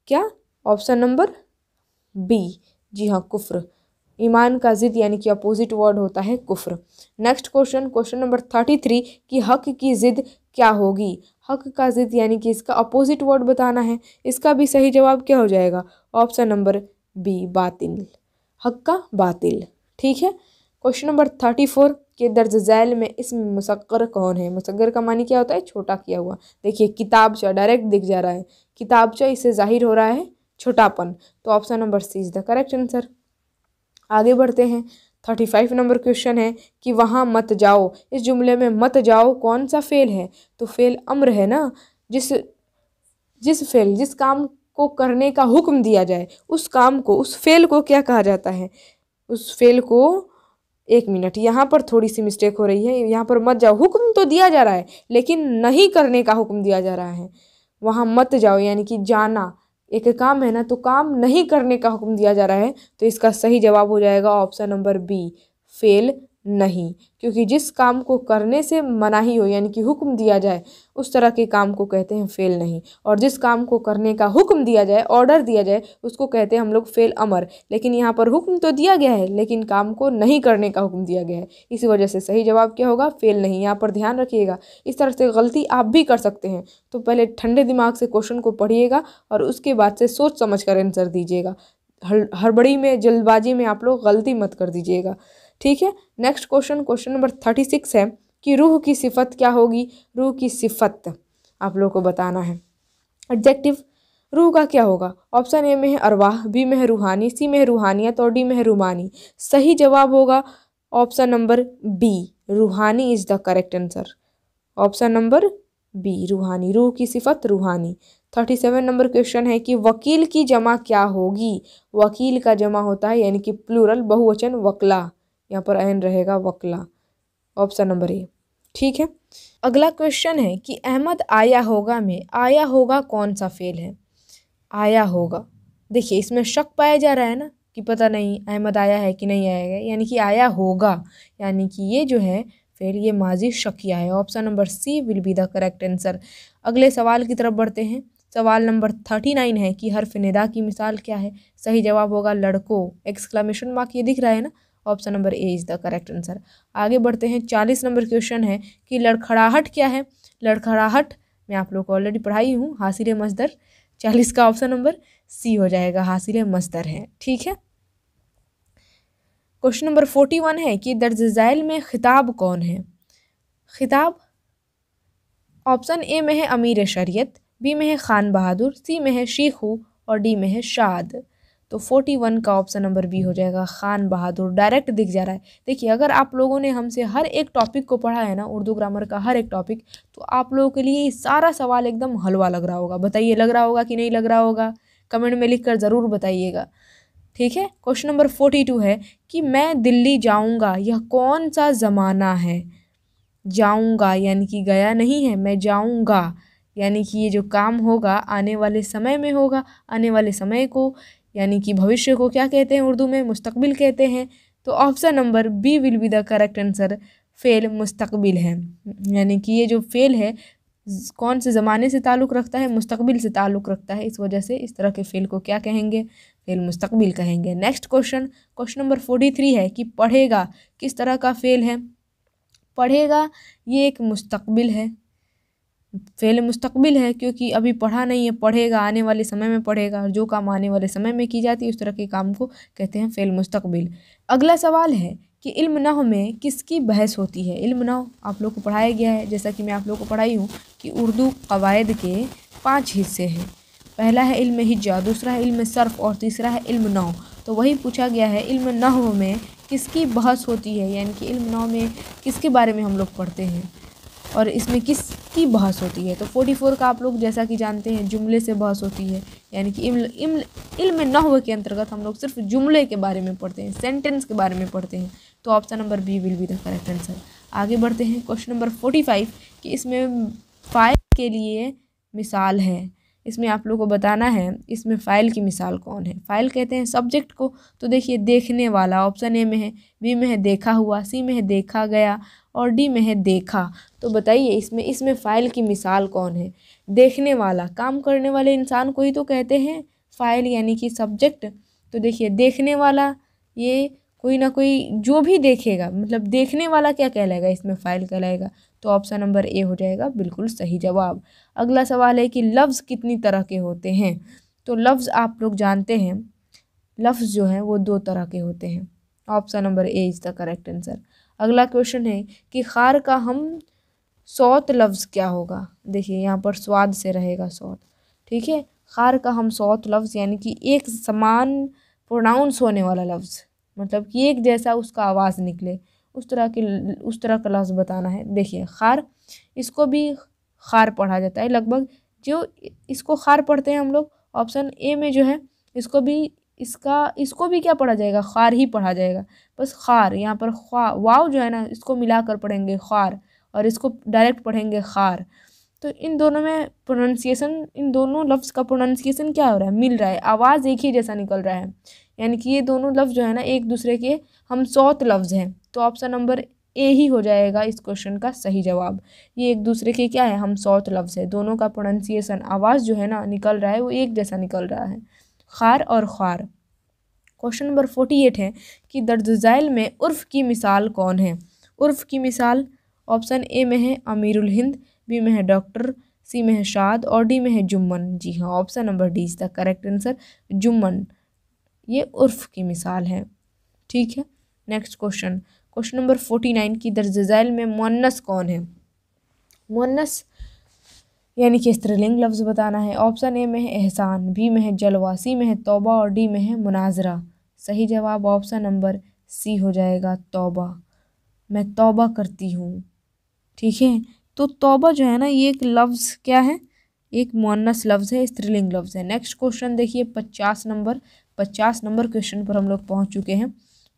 क्या ऑप्शन नंबर बी जी हाँ कुफ्र ईमान का ज़िद यानी कि अपोजिट वर्ड होता है कुफ्र next question question number thirty three कि हक की ज़िद क्या होगी हक का ज़िद यानी कि इसका अपोजिट वर्ड बताना है इसका भी सही जवाब क्या हो जाएगा ऑप्शन नंबर बी बातिल हक का बातिल ठीक है क्वेश्चन नंबर थर्टी फोर के दर्ज झैल में इस मुसक्र कौन है मुसक्र का मानी क्या होता है छोटा किया हुआ देखिए किताबचा डायरेक्ट दिख जा रहा है किताबचा इससे जाहिर हो रहा है छोटापन तो option number C is the correct answer आगे बढ़ते हैं थर्टी फाइव नंबर क्वेश्चन है कि वहाँ मत जाओ इस जुमले में मत जाओ कौन सा फेल है तो फेल अम्र है ना जिस जिस फेल जिस काम को करने का हुक्म दिया जाए उस काम को उस फेल को क्या कहा जाता है उस फेल को एक मिनट यहाँ पर थोड़ी सी मिस्टेक हो रही है यहाँ पर मत जाओ हुक्म तो दिया जा रहा है लेकिन नहीं करने का हुक्म दिया जा रहा है वहाँ मत जाओ यानी कि जाना एक काम है ना तो काम नहीं करने का हुक्म दिया जा रहा है तो इसका सही जवाब हो जाएगा ऑप्शन नंबर बी फेल नहीं क्योंकि जिस काम को करने से मनाही हो यानी कि हुक्म दिया जाए उस तरह के काम को कहते हैं फ़ेल नहीं और जिस काम को करने का हुक्म दिया जाए ऑर्डर दिया जाए उसको कहते हैं हम लोग फ़ेल अमर लेकिन यहाँ पर हुक्म तो दिया गया है लेकिन काम को नहीं करने का हुक्म दिया गया है इसी वजह से सही जवाब क्या होगा फ़ेल नहीं यहाँ पर ध्यान रखिएगा इस तरह से गलती आप भी कर सकते हैं तो पहले ठंडे दिमाग से क्वेश्चन को पढ़िएगा और उसके बाद से सोच समझ कर आंसर दीजिएगा हड़बड़ी में जल्दबाजी में आप लोग गलती मत कर दीजिएगा ठीक है next question question number thirty six है कि रूह की सिफत क्या होगी रूह की सिफत आप लोगों को बताना है एडजेक्टिव रूह का क्या होगा ऑप्शन ए में है अरवाह बी में है रूहानी सी में है रूहानियत और डी तो में है रूमानी सही जवाब होगा ऑप्शन नंबर बी रूहानी is the correct answer option number B रूहानी रूह की सिफत रूहानी थर्टी सेवन नंबर क्वेश्चन है कि वकील की जमा क्या होगी वकील का जमा होता है यानी कि प्लूरल बहुवचन वकला यहाँ पर एन रहेगा वकला ऑप्शन नंबर ए ठीक है अगला क्वेश्चन है कि अहमद आया होगा में आया होगा कौन सा फेल है आया होगा देखिए इसमें शक पाया जा रहा है ना कि पता नहीं अहमद आया है कि नहीं आएगा यानी कि आया होगा यानी कि ये जो है फेल ये माजी शकिया है option number C will be the correct answer अगले सवाल की तरफ बढ़ते हैं सवाल नंबर थर्टी नाइन है कि हर्फ निदा की मिसाल क्या है सही जवाब होगा लड़कों एक्सक्लामेशन मार्क ये दिख रहा है ना option number A is the correct answer आगे बढ़ते हैं चालीस नंबर क्वेश्चन है कि लड़खड़ाहट क्या है लड़खड़ाहट मैं आप लोग को ऑलरेडी पढ़ाई हूँ हासिल मजदर चालीस का ऑप्शन नंबर सी हो जाएगा हासिल मजदर है ठीक है क्वेश्चन नंबर फोर्टी वन है कि दर्ज झैल में खिताब कौन है खिताब ऑप्शन ए में है अमीर शरीयत बी में है खान बहादुर सी में है शीखू और डी में है शाद तो फोर्टी वन का ऑप्शन नंबर बी हो जाएगा खान बहादुर डायरेक्ट दिख जा रहा है देखिए अगर आप लोगों ने हमसे हर एक टॉपिक को पढ़ा है ना उर्दू ग्रामर का हर एक टॉपिक तो आप लोगों के लिए सारा सवाल एकदम हलवा लग रहा होगा बताइए लग रहा होगा कि नहीं लग रहा होगा कमेंट में लिख कर ज़रूर बताइएगा ठीक है क्वेश्चन नंबर फोर्टी टू है कि मैं दिल्ली जाऊँगा यह कौन सा ज़माना है जाऊँगा यानी कि गया नहीं है मैं जाऊँगा यानी कि ये जो काम होगा आने वाले समय में होगा आने वाले समय को यानी कि भविष्य को क्या कहते हैं उर्दू में मुस्तकबिल कहते हैं तो option number B will be the correct answer फ़ेल मुस्तकबिल है यानी कि ये जो फ़ेल है कौन से ज़माने से ताल्लुक़ रखता है मुस्तकबिल से ताल्लुक़ रखता है इस वजह से इस तरह के फ़ेल को क्या कहेंगे फ़ेल मुस्तकबिल कहेंगे next question question number forty three है कि पढ़ेगा किस तरह का फ़ेल है पढ़ेगा ये एक मुस्तकबिल है फेल मुस्तकबिल है क्योंकि अभी पढ़ा नहीं है पढ़ेगा आने वाले समय में पढ़ेगा जो काम आने वाले समय में की जाती है उस तरह के काम को कहते हैं फेल मुस्तकबिल अगला सवाल है कि इल्म नह में किसकी बहस होती है इल्म नह आप लोग को पढ़ाया गया है जैसा कि मैं आप लोग को पढ़ाई हूँ कि उर्दू कवायद के पाँच हिस्से हैं पहला है इल्म हिज्जा दूसरा है इल्म सर्फ और तीसरा है इल्म नह तो वही पूछा गया है इल्म नह में किसकी बहस होती है यानी कि इल्म नौ में किसके बारे में हम लोग पढ़ते हैं और इसमें किसकी बहस होती है तो फोर्टी फोर का आप लोग जैसा कि जानते हैं जुमले से बहस होती है यानी कि इल्म इम्ल इल्म नहव के अंतर्गत हम लोग सिर्फ जुमले के बारे में पढ़ते हैं सेंटेंस के बारे में पढ़ते हैं तो option number B will be the correct answer आगे बढ़ते हैं क्वेश्चन नंबर फोर्टी फाइव कि इसमें फाइव के लिए मिसाल है इसमें आप लोगों को बताना है इसमें फ़ाइल की मिसाल कौन है फ़ाइल कहते हैं सब्जेक्ट को तो देखिए देखने वाला ऑप्शन ए में है बी में है देखा हुआ सी में है देखा गया और डी में है देखा तो बताइए इसमें इसमें फ़ाइल की मिसाल कौन है देखने वाला काम करने वाले इंसान को ही तो कहते हैं फ़ाइल यानी कि सब्जेक्ट तो देखिए देखने वाला ये कोई ना कोई जो भी देखेगा मतलब देखने वाला क्या कहलाएगा इसमें फ़ाइल कहलाएगा तो ऑप्शन नंबर ए हो जाएगा बिल्कुल सही जवाब अगला सवाल है कि लफ्ज़ कितनी तरह के होते हैं तो लफ्ज़ आप लोग जानते हैं लफ्ज़ जो हैं वो दो तरह के होते हैं option number A is the correct answer अगला क्वेश्चन है कि खार का हम सौत लफ्ज़ क्या होगा देखिए यहाँ पर स्वाद से रहेगा सौत ठीक है खार का हम सौत लफ्ज़ यानी कि एक समान प्रोनाउंस होने वाला लफ्ज़ मतलब कि एक जैसा उसका आवाज़ निकले उस तरह के उस तरह का लफ्ज़ बताना है देखिए खार इसको भी खार पढ़ा जाता है लगभग जो इसको खार पढ़ते हैं हम लोग ऑप्शन ए में जो है इसको भी इसका इसको भी क्या पढ़ा जाएगा खार ही पढ़ा जाएगा बस खार यहाँ पर ख्वा वाव जो है ना इसको मिला कर पढ़ेंगे खार और इसको डायरेक्ट पढ़ेंगे खार तो इन दोनों में प्रोनाउंसिएशन इन दोनों लफ्ज़ का प्रोनाउंसिएशन क्या हो रहा है मिल रहा है आवाज़ एक ही जैसा निकल रहा है यानी कि ये दोनों लफ्ज़ जो है ना एक दूसरे के हम सौत लफ्ज़ हैं तो ऑप्शन नंबर ए ही हो जाएगा इस क्वेश्चन का सही जवाब ये एक दूसरे के क्या है हम सौत लफ्ज़ है दोनों का प्रोनाउंसिएशन आवाज़ जो है ना निकल रहा है वो एक जैसा निकल रहा है खार और ख्वार क्वेश्चन नंबर फोर्टी एट है कि दर्जैल में उर्फ की मिसाल कौन है उर्फ की मिसाल ऑप्शन ए में है अमीरुल हिंद बी में है डॉक्टर सी में है शाद और डी में है जुम्मन जी हाँ option number D is the correct answer Jumman ये उर्फ की मिसाल है ठीक है next question question number forty nine की दर्ज झैल में मुन्नस कौन है मुन्नस यानी कि स्त्रीलिंग लफ्ज़ बताना है ऑप्शन ए में है एहसान बी में है जलवा सी में है तोबा और डी में है मुनाजरा सही जवाब ऑप्शन नंबर सी हो जाएगा तोबा मैं तोबा करती हूँ ठीक है तो तोबा जो है ना ये एक लफ्ज़ क्या है एक मुन्नस लफ्ज़ है स्त्रीलिंग लफ्ज़ है नेक्स्ट क्वेश्चन देखिए पचास नंबर पचास नंबर क्वेश्चन पर हम लोग पहुँच चुके हैं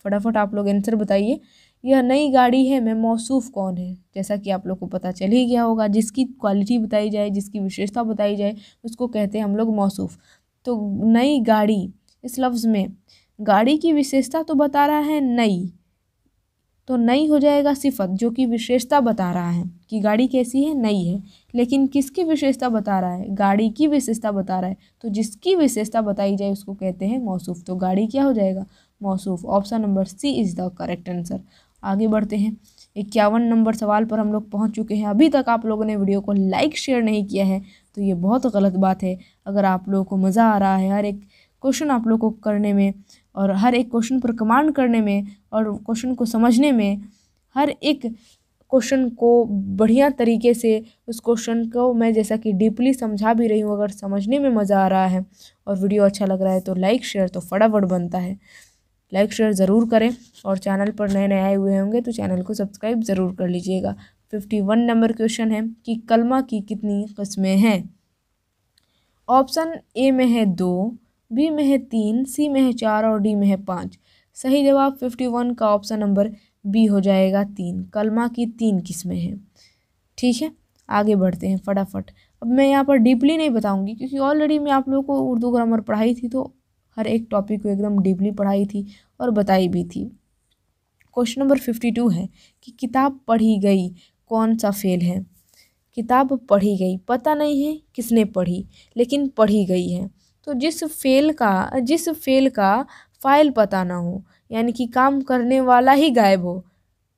फटाफट आप लोग आंसर बताइए यह नई गाड़ी है मैं मौसू कौन है जैसा कि आप लोग को पता चल ही गया होगा जिसकी क्वालिटी बताई जाए जिसकी विशेषता बताई जाए उसको कहते हैं हम लोग मौसू तो नई गाड़ी इस लफ्ज़ में गाड़ी की विशेषता तो बता रहा है नई तो नई हो जाएगा सिफत जो कि विशेषता बता रहा है कि गाड़ी कैसी है नई है लेकिन किसकी विशेषता बता रहा है गाड़ी की विशेषता बता रहा है तो जिसकी विशेषता बताई जाए उसको कहते हैं मौसू तो गाड़ी क्या हो जाएगा मौसू option number C is the correct answer आगे बढ़ते हैं इक्यावन नंबर सवाल पर हम लोग पहुंच चुके हैं अभी तक आप लोगों ने वीडियो को लाइक शेयर नहीं किया है तो ये बहुत गलत बात है अगर आप लोगों को मज़ा आ रहा है हर एक क्वेश्चन आप लोगों को करने में और हर एक क्वेश्चन पर कमांड करने में और क्वेश्चन को समझने में हर एक क्वेश्चन को बढ़िया तरीके से उस क्वेश्चन को मैं जैसा कि डीपली समझा भी रही हूँ अगर समझने में मज़ा आ रहा है और वीडियो अच्छा लग रहा है तो लाइक शेयर तो फटाफट बनता है लाइक शेयर ज़रूर करें और चैनल पर नए नए आए हुए होंगे तो चैनल को सब्सक्राइब ज़रूर कर लीजिएगा फिफ्टी वन नंबर क्वेश्चन है कि कलमा की कितनी कस्में हैं ऑप्शन ए में है दो बी में है तीन सी में है चार और डी में है पाँच सही जवाब फिफ्टी वन का ऑप्शन नंबर बी हो जाएगा तीन कलमा की तीन किस्में हैं ठीक है आगे बढ़ते हैं फटाफट अब मैं यहाँ पर डीपली नहीं बताऊँगी क्योंकि ऑलरेडी मैं आप लोगों को उर्दू ग्रामर पढ़ाई थी तो हर एक टॉपिक को एकदम डीपली पढ़ाई थी और बताई भी थी क्वेश्चन नंबर फिफ्टी टू है कि किताब पढ़ी गई कौन सा फेल है किताब पढ़ी गई पता नहीं है किसने पढ़ी लेकिन पढ़ी गई है तो जिस फेल का जिस फेल का फाइल पता ना हो यानी कि काम करने वाला ही गायब हो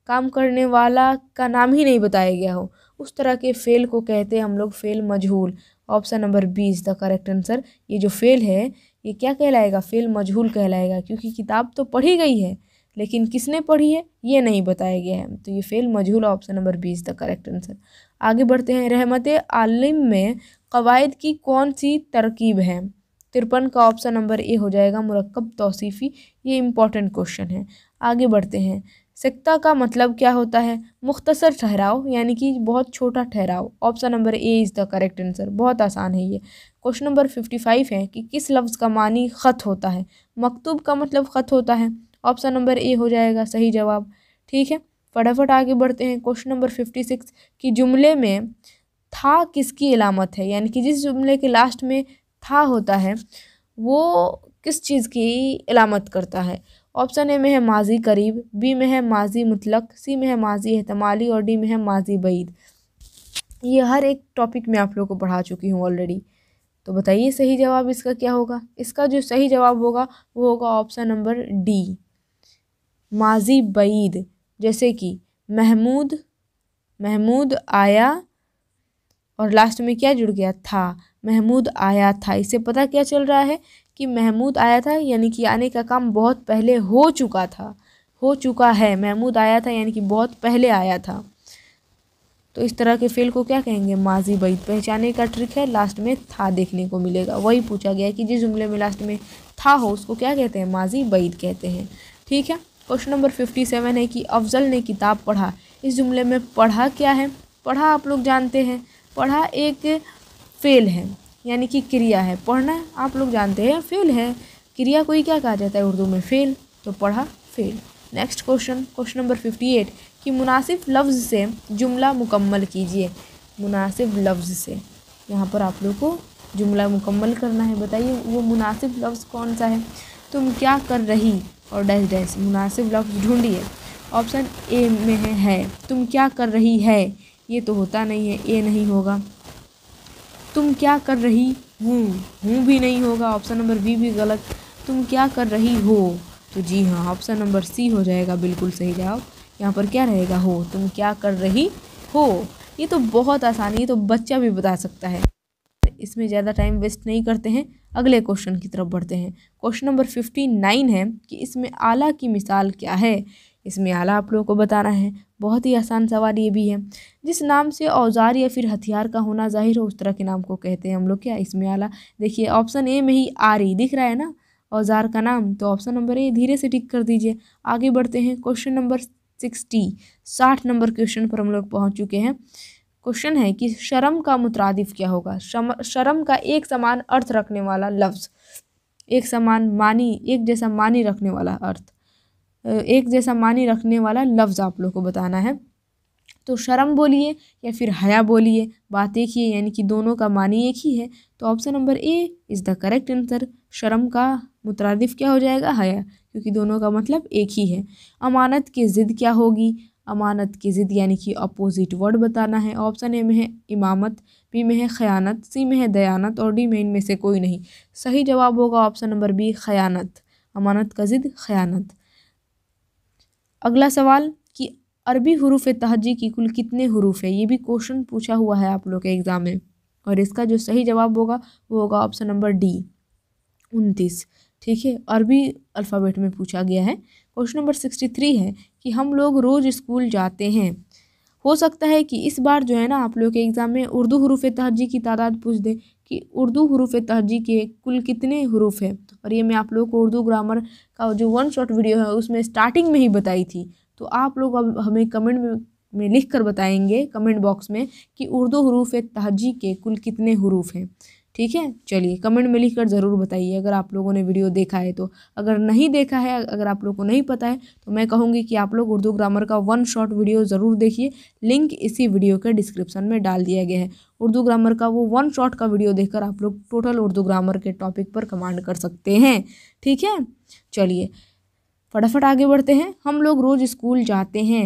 काम करने वाला का नाम ही नहीं बताया गया हो उस तरह के फेल को कहते हैं हम लोग फेल मजहूल option number B is the correct answer ये जो फेल है ये क्या कहलाएगा फ़ेल मजहूल कहलाएगा क्योंकि किताब तो पढ़ी गई है लेकिन किसने पढ़ी है ये नहीं बताया गया है तो ये फ़ेल मजहूल option number B is the correct answer आगे बढ़ते हैं रहमत आलिम में कवायद की कौन सी तरकीब है तिरपन का ऑप्शन नंबर ए हो जाएगा मरकब तोसीफ़ी ये इम्पॉर्टेंट क्वेश्चन है आगे बढ़ते हैं सिक्ता का मतलब क्या होता है मुख्तसर ठहराव यानी कि बहुत छोटा ठहराव option number A is the correct answer बहुत आसान है ये क्वेश्चन नंबर फिफ्टी फाइव है कि किस लफ्ज़ का मानी ख़त होता है मकतूब का मतलब ख़त होता है ऑप्शन नंबर ए हो जाएगा सही जवाब ठीक है फटाफट आगे बढ़ते हैं क्वेश्चन नंबर फिफ्टी सिक्स कि जुमले में था किसकी अलामत है यानी कि जिस जुमले के लास्ट में था होता है वो किस चीज़ की अलामत करता है ऑप्शन ए में है माजी करीब बी में है माजी मुतलक सी में है माजी एहतमाली और डी में है माजी बईद ये हर एक टॉपिक में आप लोग को पढ़ा चुकी हूँ ऑलरेडी तो बताइए सही जवाब इसका क्या होगा इसका जो सही जवाब होगा वो होगा ऑप्शन नंबर डी माजी बईद जैसे कि महमूद महमूद आया और लास्ट में क्या जुड़ गया था महमूद आया था इससे पता क्या चल रहा है कि महमूद आया था यानी कि आने का काम बहुत पहले हो चुका था हो चुका है महमूद आया था यानी कि बहुत पहले आया था तो इस तरह के फेल को क्या कहेंगे माजी बैत पहचाने का ट्रिक है लास्ट में था देखने को मिलेगा वही पूछा गया कि जिस जुमले में लास्ट में था हो उसको क्या कहते हैं माजी बैत कहते हैं ठीक है क्वेश्चन नंबर फिफ्टी सेवन है कि अफजल ने किताब पढ़ा इस जुमले में पढ़ा क्या है पढ़ा आप लोग जानते हैं पढ़ा एक फेल है यानी कि क्रिया है पढ़ना आप लोग जानते हैं फेल है क्रिया को ही क्या कहा जाता है उर्दू में फेल तो पढ़ा फेल next question question number fifty eight कि मुनासिब लफ्ज़ से जुमला मुकम्मल कीजिए मुनासिब लफ्ज़ से यहाँ पर आप लोग को जुमला मुकम्मल करना है बताइए वो मुनासिब लफ्ज़ कौन सा है तुम क्या कर रही और डैश डैश मुनासिब लफ्ज़ ढूंढिए ऑप्शन ए में है, है तुम क्या कर रही है ये तो होता नहीं है ए नहीं होगा तुम क्या कर रही हूँ हूँ भी नहीं होगा ऑप्शन नंबर बी भी गलत तुम क्या कर रही हो तो जी हाँ ऑप्शन नंबर सी हो जाएगा बिल्कुल सही जवाब यहाँ पर क्या रहेगा हो तुम क्या कर रही हो ये तो बहुत आसानी है तो बच्चा भी बता सकता है इसमें ज़्यादा टाइम वेस्ट नहीं करते हैं अगले क्वेश्चन की तरफ बढ़ते हैं क्वेश्चन नंबर फिफ्टी नाइन है कि इसमें आला की मिसाल क्या है इसमें आला आप लोगों को बताना है बहुत ही आसान सवाल ये भी है जिस नाम से औजार या फिर हथियार का होना जाहिर हो उस तरह के नाम को कहते हैं हम लोग क्या इसमें आला देखिए ऑप्शन ए में ही आ रही दिख रहा है ना औजार का नाम तो ऑप्शन नंबर ए धीरे से टिक कर दीजिए आगे बढ़ते हैं क्वेश्चन नंबर सिक्सटी साठ नंबर क्वेश्चन पर हम लोग पहुँच चुके हैं क्वेश्चन है कि शर्म का मुतरदिफ क्या होगा शर्म का एक समान अर्थ रखने वाला लफ्ज़ एक समान मानी एक जैसा मानी रखने वाला अर्थ एक जैसा मानी रखने वाला लफ्ज़ आप लोग को बताना है तो शर्म बोलिए या फिर हया बोलिए बात एक ही है यानी कि दोनों का मानी एक ही है तो option number A is the correct answer शर्म का मुतरदिफ क्या हो जाएगा हया क्योंकि दोनों का मतलब एक ही है अमानत की ज़िद क्या होगी अमानत की ज़िद यानी कि अपोजिट वर्ड बताना है ऑप्शन ए में है इमामत बी में है ख़यानत सी में है दयानत और डी में इनमें से कोई नहीं सही जवाब होगा ऑप्शन नंबर बी ख़यानत अमानत का ज़िद ख़यानत अगला सवाल कि अरबी हरूफ तहजी की कुल कितने हरूफ है ये भी क्वेश्चन पूछा हुआ है आप लोग के एग्ज़ाम में और इसका जो सही जवाब होगा वो होगा ऑप्शन नंबर डी उनतीस ठीक है अरबी अल्फ़ाबेट में पूछा गया है क्वेश्चन नंबर सिक्सटी थ्री है कि हम लोग रोज़ स्कूल जाते हैं हो सकता है कि इस बार जो है ना आप लोग के एग्ज़ाम में उर्दू हरूफ तहजी की तादाद पूछ दें कि उर्दू हरूफ तहजी के कुल कितने हरूफ हैं और ये मैं आप लोग को उर्दू ग्रामर का जो वन शॉट वीडियो है उसमें स्टार्टिंग में ही बताई थी तो आप लोग अब हमें कमेंट में में लिख कर बताएंगे कमेंट बॉक्स में कि उर्दू हरूफ तहजी के कुल कितने हरूफ हैं ठीक है चलिए कमेंट में लिख कर ज़रूर बताइए अगर आप लोगों ने वीडियो देखा है तो अगर नहीं देखा है अगर आप लोग को नहीं पता है तो मैं कहूँगी कि आप लोग उर्दू ग्रामर का वन शॉट वीडियो ज़रूर देखिए लिंक इसी वीडियो के डिस्क्रिप्शन में डाल दिया गया है उर्दू ग्रामर का वो वन शॉट का वीडियो देखकर आप लोग टोटल उर्दू ग्रामर के टॉपिक पर कमांड कर सकते हैं ठीक है चलिए फटाफट आगे बढ़ते हैं हम लोग रोज़ स्कूल जाते हैं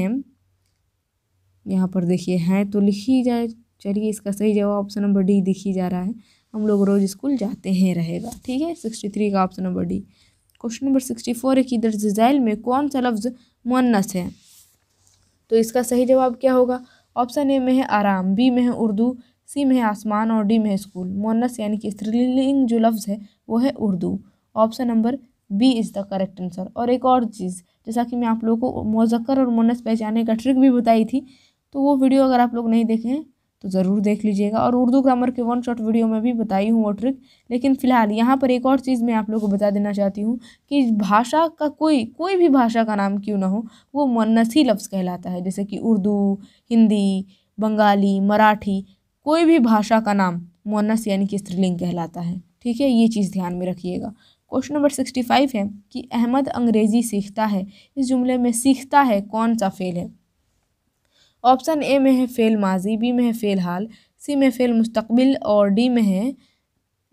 यहाँ पर देखिए हैं तो लिखी जाए चलिए इसका सही जवाब ऑप्शन नंबर डी दिखी जा रहा है हम लोग रोज़ स्कूल जाते हैं रहेगा ठीक है सिक्सटी थ्री का option number D question number sixty four है कि दर्जाइल में कौन सा लफ्ज़ मुन्नस है तो इसका सही जवाब क्या होगा ऑप्शन ए में है आराम बी में है उर्दू सी में है आसमान और डी में है स्कूल मुन्नस यानी कि स्त्रीलिंग जो लफ्ज़ है वो है Urdu option number B is the correct answer और एक और चीज़ जैसा कि मैं आप लोगों को मोजक्कर और मुन्नस पहचानने का ट्रिक भी बताई थी तो वो वीडियो अगर आप लोग नहीं देखें तो ज़रूर देख लीजिएगा और उर्दू ग्रामर के वन शॉट वीडियो में भी बताई हूँ वो ट्रिक लेकिन फ़िलहाल यहाँ पर एक और चीज़ मैं आप लोग को बता देना चाहती हूँ कि भाषा का कोई कोई भी भाषा का नाम क्यों ना हो वो मनसी लफ्ज़ कहलाता है जैसे कि उर्दू हिंदी बंगाली मराठी कोई भी भाषा का नाम मोनस यानी कि स्त्रीलिंग कहलाता है ठीक है ये चीज़ ध्यान में रखिएगा क्वेश्चन नंबर सिक्सटी फाइव है कि अहमद अंग्रेज़ी सीखता है इस जुमले में सीखता है कौन सा फेल है ऑप्शन ए में है फ़ेल माजी बी में है फ़ेल हाल सी में फ़ेल मुस्तकबिल और डी में है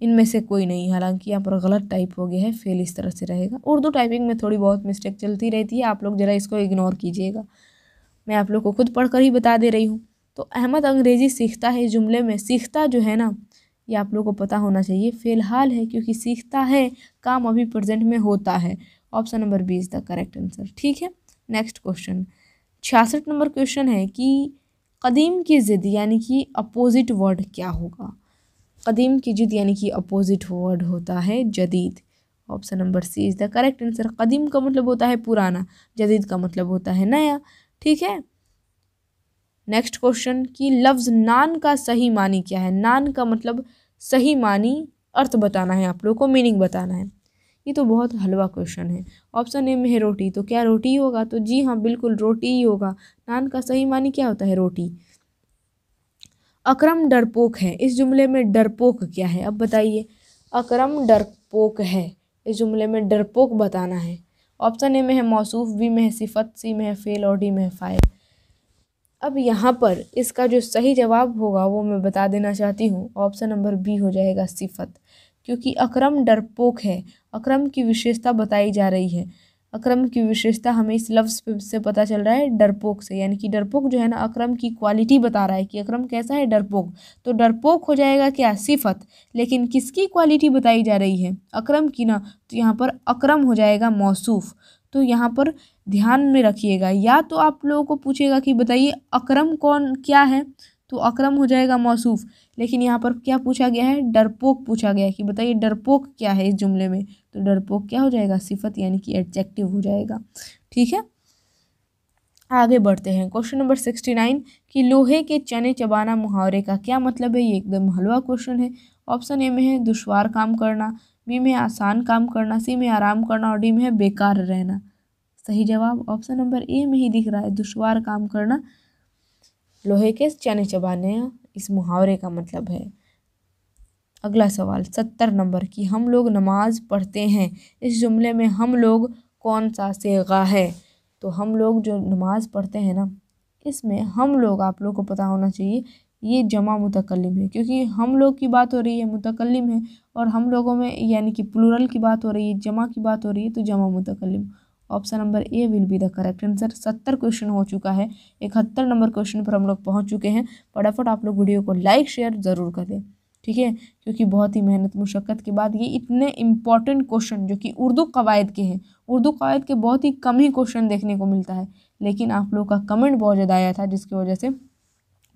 इनमें से कोई नहीं हालांकि यहाँ पर गलत टाइप हो गया है फेल इस तरह से रहेगा उर्दू टाइपिंग में थोड़ी बहुत मिस्टेक चलती रहती है आप लोग ज़रा इसको इग्नोर कीजिएगा मैं आप लोग को खुद पढ़ कर ही बता दे रही हूँ तो अहमद अंग्रेज़ी सीखता है जुमले में सीखता जो है ना ये आप लोग को पता होना चाहिए फ़िलहाल है क्योंकि सीखता है काम अभी प्रेजेंट में होता है option number B is the correct answer ठीक है नेक्स्ट क्वेश्चन छियासठ नंबर क्वेश्चन है कि कदीम की ज़िद यानी कि अपोज़िट वर्ड क्या होगा कदीम की जिद यानी कि अपोज़िट वर्ड होता है जदीद option number C is the correct answer कदीम का मतलब होता है पुराना जदीद का मतलब होता है नया ठीक है नेक्स्ट क्वेश्चन कि लफ्ज़ नान का सही मानी क्या है नान का मतलब सही मानी अर्थ बताना है आप लोगों को मीनिंग बताना है ये तो बहुत हलवा क्वेश्चन है ऑप्शन ए में है रोटी तो क्या रोटी होगा तो जी हाँ बिल्कुल रोटी ही होगा नान का सही मानी क्या होता है रोटी अक्रम डरपोक है इस जुमले में डरपोक क्या है अब बताइए अक्रम डरपोक है इस जुमले में डरपोक बताना है ऑप्शन ए में है मौसू बी में है सिफत सी में है फेल और डी में है फाइल अब यहाँ पर इसका जो सही जवाब होगा वो मैं बता देना चाहती हूँ ऑप्शन नंबर बी हो जाएगा सिफत क्योंकि अक्रम डरपोक है अक्रम की विशेषता बताई जा रही है अक्रम की विशेषता हमें इस लफ्ज़ से पता चल रहा है डरपोक से यानी कि डरपोक जो है ना अक्रम की क्वालिटी बता रहा है कि अक्रम कैसा है डरपोक तो डरपोक हो जाएगा क्या सिफत लेकिन किसकी क्वालिटी बताई जा रही है अक्रम की ना तो यहाँ पर अक्रम हो जाएगा मौसूफ़ तो यहाँ पर ध्यान में रखिएगा या तो आप लोगों को पूछेगा कि बताइए अक्रम कौन क्या है तो अक्रम हो जाएगा मौसूफ़ लेकिन यहाँ पर क्या पूछा गया है डरपोक पूछा गया है कि बताइए डरपोक क्या है इस जुमले में तो डरपोक क्या हो जाएगा सिफत यानी कि एडजेक्टिव हो जाएगा ठीक है आगे बढ़ते हैं क्वेश्चन नंबर सिक्सटी नाइन कि लोहे के चने चबाना मुहावरे का क्या मतलब है ये एकदम हलवा क्वेश्चन है ऑप्शन ए में है दुशवार काम करना बी में आसान काम करना सी में आराम करना और डी में है बेकार रहना सही जवाब ऑप्शन नंबर ए में ही दिख रहा है दुशवार काम करना लोहे के चने चबाने इस मुहावरे का मतलब है अगला सवाल सत्तर नंबर कि हम लोग नमाज पढ़ते हैं इस जुमले में हम लोग कौन सा सेगा है तो हम लोग जो नमाज पढ़ते हैं ना इसमें हम लोग आप लोग को पता होना चाहिए ये जमा मुतकलम है क्योंकि हम लोग की बात हो रही है मुतकलम है और हम लोगों में यानी कि प्लूरल की बात हो रही है जमा की बात हो रही है तो जमा मुतकलम option number A will be the correct answer सत्तर क्वेश्चन हो चुका है इकहत्तर नंबर क्वेश्चन पर हम लोग पहुँच चुके हैं फटाफट आप लोग वीडियो को लाइक शेयर ज़रूर करें ठीक है क्योंकि बहुत ही मेहनत मुशक्क़त के बाद ये इतने इम्पॉर्टेंट क्वेश्चन जो कि उर्दू कवायद के हैं उर्दू कवायद के बहुत ही कम ही क्वेश्चन देखने को मिलता है लेकिन आप लोग का कमेंट बहुत ज़्यादा आया था जिसकी वजह से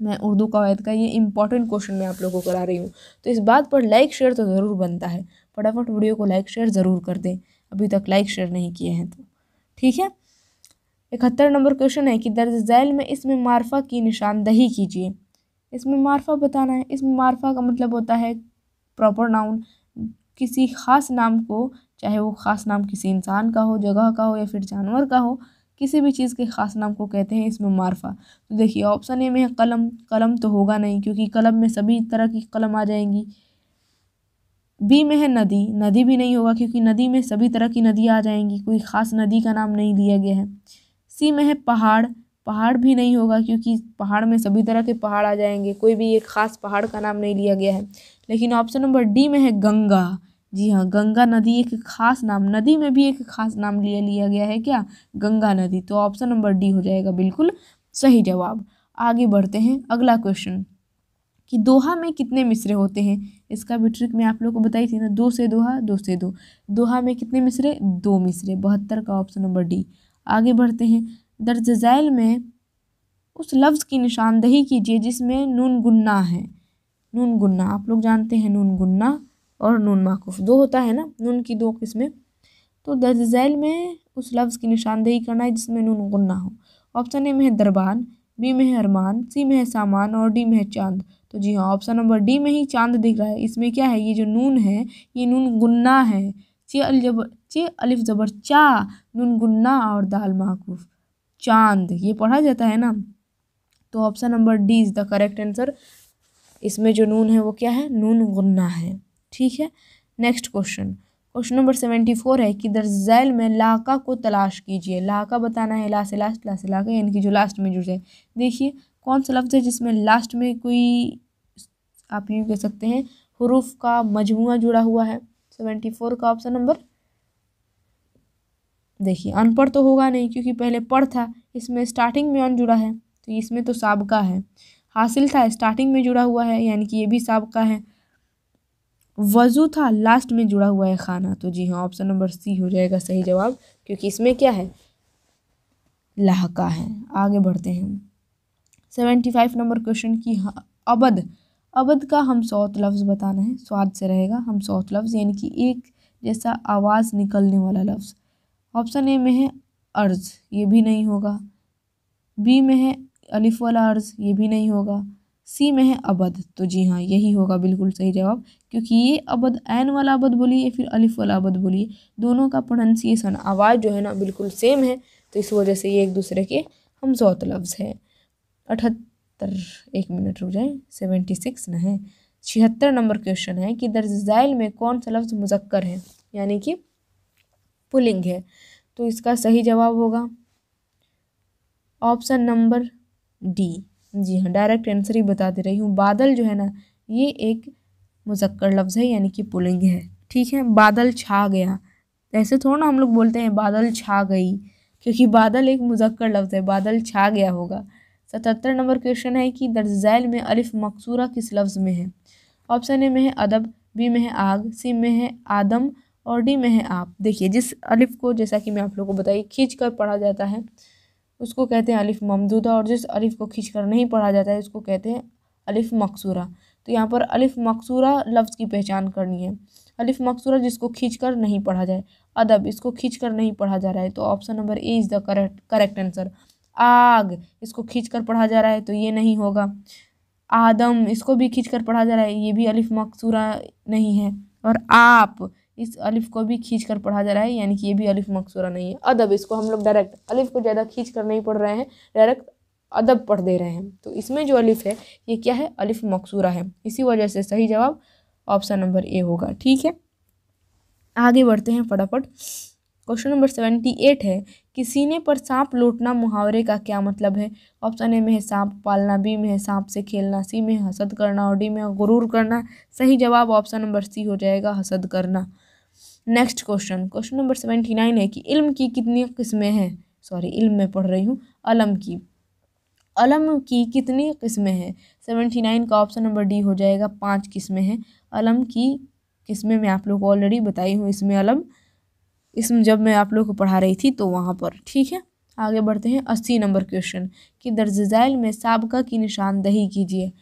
मैं उर्दू कवायद का ये इंपॉर्टेंट क्वेश्चन मैं आप लोगों को करा रही हूँ तो इस बात पर लाइक शेयर तो ज़रूर बनता है फटाफट वीडियो को लाइक शेयर ज़रूर कर दें अभी तक लाइक शेयर नहीं किए हैं तो ठीक है इकहत्तर नंबर क्वेश्चन है कि दर्ज झैल में इसमें मारफा की निशानदही कीजिए इसमें मारफा बताना है इसमें मारफा का मतलब होता है प्रॉपर नाउन किसी ख़ास नाम को चाहे वो ख़ास नाम किसी इंसान का हो जगह का हो या फिर जानवर का हो किसी भी चीज़ के ख़ास नाम को कहते हैं इसमें मारफा तो देखिए ऑप्शन ए में है कलम कलम तो होगा नहीं क्योंकि कलम में सभी तरह की कलम आ जाएंगी बी में है नदी नदी भी नहीं होगा क्योंकि नदी में सभी तरह की नदी आ जाएंगी कोई ख़ास नदी का नाम नहीं दिया गया है सी में है पहाड़ पहाड़ भी नहीं होगा क्योंकि पहाड़ में सभी तरह के पहाड़ आ जाएंगे कोई भी एक ख़ास पहाड़ का नाम नहीं लिया गया है लेकिन ऑप्शन नंबर डी में है गंगा जी हाँ गंगा नदी एक खास नाम नदी में भी एक खास नाम लिया लिया गया है क्या गंगा नदी तो ऑप्शन नंबर डी हो जाएगा बिल्कुल सही जवाब आगे बढ़ते हैं अगला क्वेश्चन कि दोहा में कितने मिसरे होते हैं इसका भी ट्रिक मैं आप लोगों को बताई थी ना दो से दोहा दो से दो दोहा में कितने मिसरे दो मिसरे बहत्तर का ऑप्शन नंबर डी आगे बढ़ते हैं दर्ज झैल में उस लफ्ज़ की निशानदही कीजिए जिसमें नून गुन्ना है नून गुन्ना आप लोग जानते हैं नून गुन्ना और नून माकूफ़ दो होता है ना नून की दो किस्में तो दर्ज झैल में उस लफ्ज़ की निशानदेही करना है जिसमें नून गुन्ना हो ऑप्शन ए में है दरबान बी में है अरमान सी में है सामान और डी में है चांद तो जी हाँ ऑप्शन नंबर डी में ही चांद दिख रहा है इसमें क्या है ये जो नून है ये नून गुन्ना है चे अल जबर चे अलिफ जबर चा नून गुन्ना और दाल महकूफ चांद ये पढ़ा जाता है ना तो option number D is the correct answer इसमें जो नून है वो क्या है नून गुन्ना है ठीक है next question question number seventy four है कि दर्जैल में लाका को तलाश कीजिए लाका बताना है ला से लास्ट ला से लाका यानी कि जो लास्ट में जुड़ जाए देखिए कौन सा लफ्ज़ है जिसमें लास्ट में कोई आप यूँ कह सकते हैं हरूफ का मजमु जुड़ा हुआ है सेवेंटी फोर का ऑप्शन नंबर देखिए अनपढ़ तो होगा नहीं क्योंकि पहले पढ़ था इसमें स्टार्टिंग में अन जुड़ा है तो इसमें तो सबका है हासिल था स्टार्टिंग में जुड़ा हुआ है यानी कि ये भी सबका है वज़ू था लास्ट में जुड़ा हुआ है खाना तो जी हाँ ऑप्शन नंबर सी हो जाएगा सही जवाब क्योंकि इसमें क्या है लहका है आगे बढ़ते हैं सेवेंटी फाइव नंबर क्वेश्चन की अवध अवध का हम सौत लफ्ज़ बताना है स्वाद से रहेगा हम सौत लफ्ज़ यानी कि एक जैसा आवाज़ निकलने वाला लफ्ज़ ऑप्शन ए में है अर्ज ये भी नहीं होगा बी में है अलिफ वाला अर्ज ये भी नहीं होगा सी में है अबध तो जी हाँ यही होगा बिल्कुल सही जवाब क्योंकि ये अबध एन वाला अबध बोलिए या फिर अलिफ वाला अबध बोलिए दोनों का प्रोनंसिएसन आवाज़ जो है ना बिल्कुल सेम है तो इस वजह से ये एक दूसरे के हम सौत लफ्ज़ हैं अठहत्तर एक मिनट रुक जाए सेवेंटी सिक्स ना है छिहत्तर नंबर क्वेश्चन है कि दर्जाइल में कौन सा लफ्ज़ मुजक्कर है यानी कि पुलिंग है तो इसका सही जवाब होगा ऑप्शन नंबर डी जी हाँ डायरेक्ट आंसर ही बता दे रही हूँ बादल जो है ना ये एक मुजक्कर लफ्ज़ है यानी कि पुलिंग है ठीक है बादल छा गया ऐसे थोड़ा ना हम लोग बोलते हैं बादल छा गई क्योंकि बादल एक मुजक्कर लफ्ज़ है बादल छा गया होगा सतहत्तर नंबर क्वेश्चन है कि दर्जैल में अलिफ मकसूरा किस लफ्ज़ में है ऑप्शन ए में है अदब बी में है आग सी में है आदम और डी में है आप देखिए जिस अलिफ को जैसा कि मैं आप लोगों को बताई खींच कर पढ़ा जाता है उसको कहते हैं अलिफ ममदूदा और जिस अलिफ को खींच कर नहीं पढ़ा जाता है उसको कहते हैं अलिफ मकसूरा तो यहाँ पर अलिफ मकसूरा लफ्ज़ की पहचान करनी है अलिफ मकसूरा जिसको खींच कर नहीं पढ़ा जाए अदब इसको खींच कर नहीं पढ़ा जा रहा है तो option number A is the correct correct answer आग इसको खींच कर पढ़ा जा रहा है तो ये नहीं होगा आदम इसको भी खींच कर पढ़ा जा रहा है ये भी अलिफ मकसूरा नहीं है और आप इस अलिफ को भी खींच कर पढ़ा जा रहा है यानी कि ये भी अलिफ मकसूरा नहीं है अदब इसको हम लोग डायरेक्ट अलिफ को ज़्यादा खींच कर नहीं पढ़ रहे हैं डायरेक्ट अदब पढ़ दे रहे हैं तो इसमें जो अलिफ है ये क्या है अलिफ मकसूरा है इसी वजह से सही जवाब ऑप्शन नंबर ए होगा ठीक है आगे बढ़ते हैं फटाफट क्वेश्चन नंबर सेवेंटी एट है कि सीने पर सांप लौटना मुहावरे का क्या मतलब है ऑप्शन ए में है सांप पालना बी में है सांप से खेलना सी में हसद करना और डी में गुरूर करना सही जवाब ऑप्शन नंबर सी हो जाएगा हसद करना next question question number seventy nine है कि इल्म की कितनी किस्में हैं सॉरी इल्म में पढ़ रही हूँ अलम की अलम की कितनी किस्में हैं सेवेंटी नाइन का ऑप्शन नंबर डी हो जाएगा पाँच किस्में हैं अलम की किस्में मैं आप लोग को ऑलरेडी बताई हूँ इसमें अलम इसमें जब मैं आप लोग को पढ़ा रही थी तो वहाँ पर ठीक है आगे बढ़ते हैं अस्सी नंबर क्वेश्चन कि दर्जैल में सबका की निशानदही कीजिए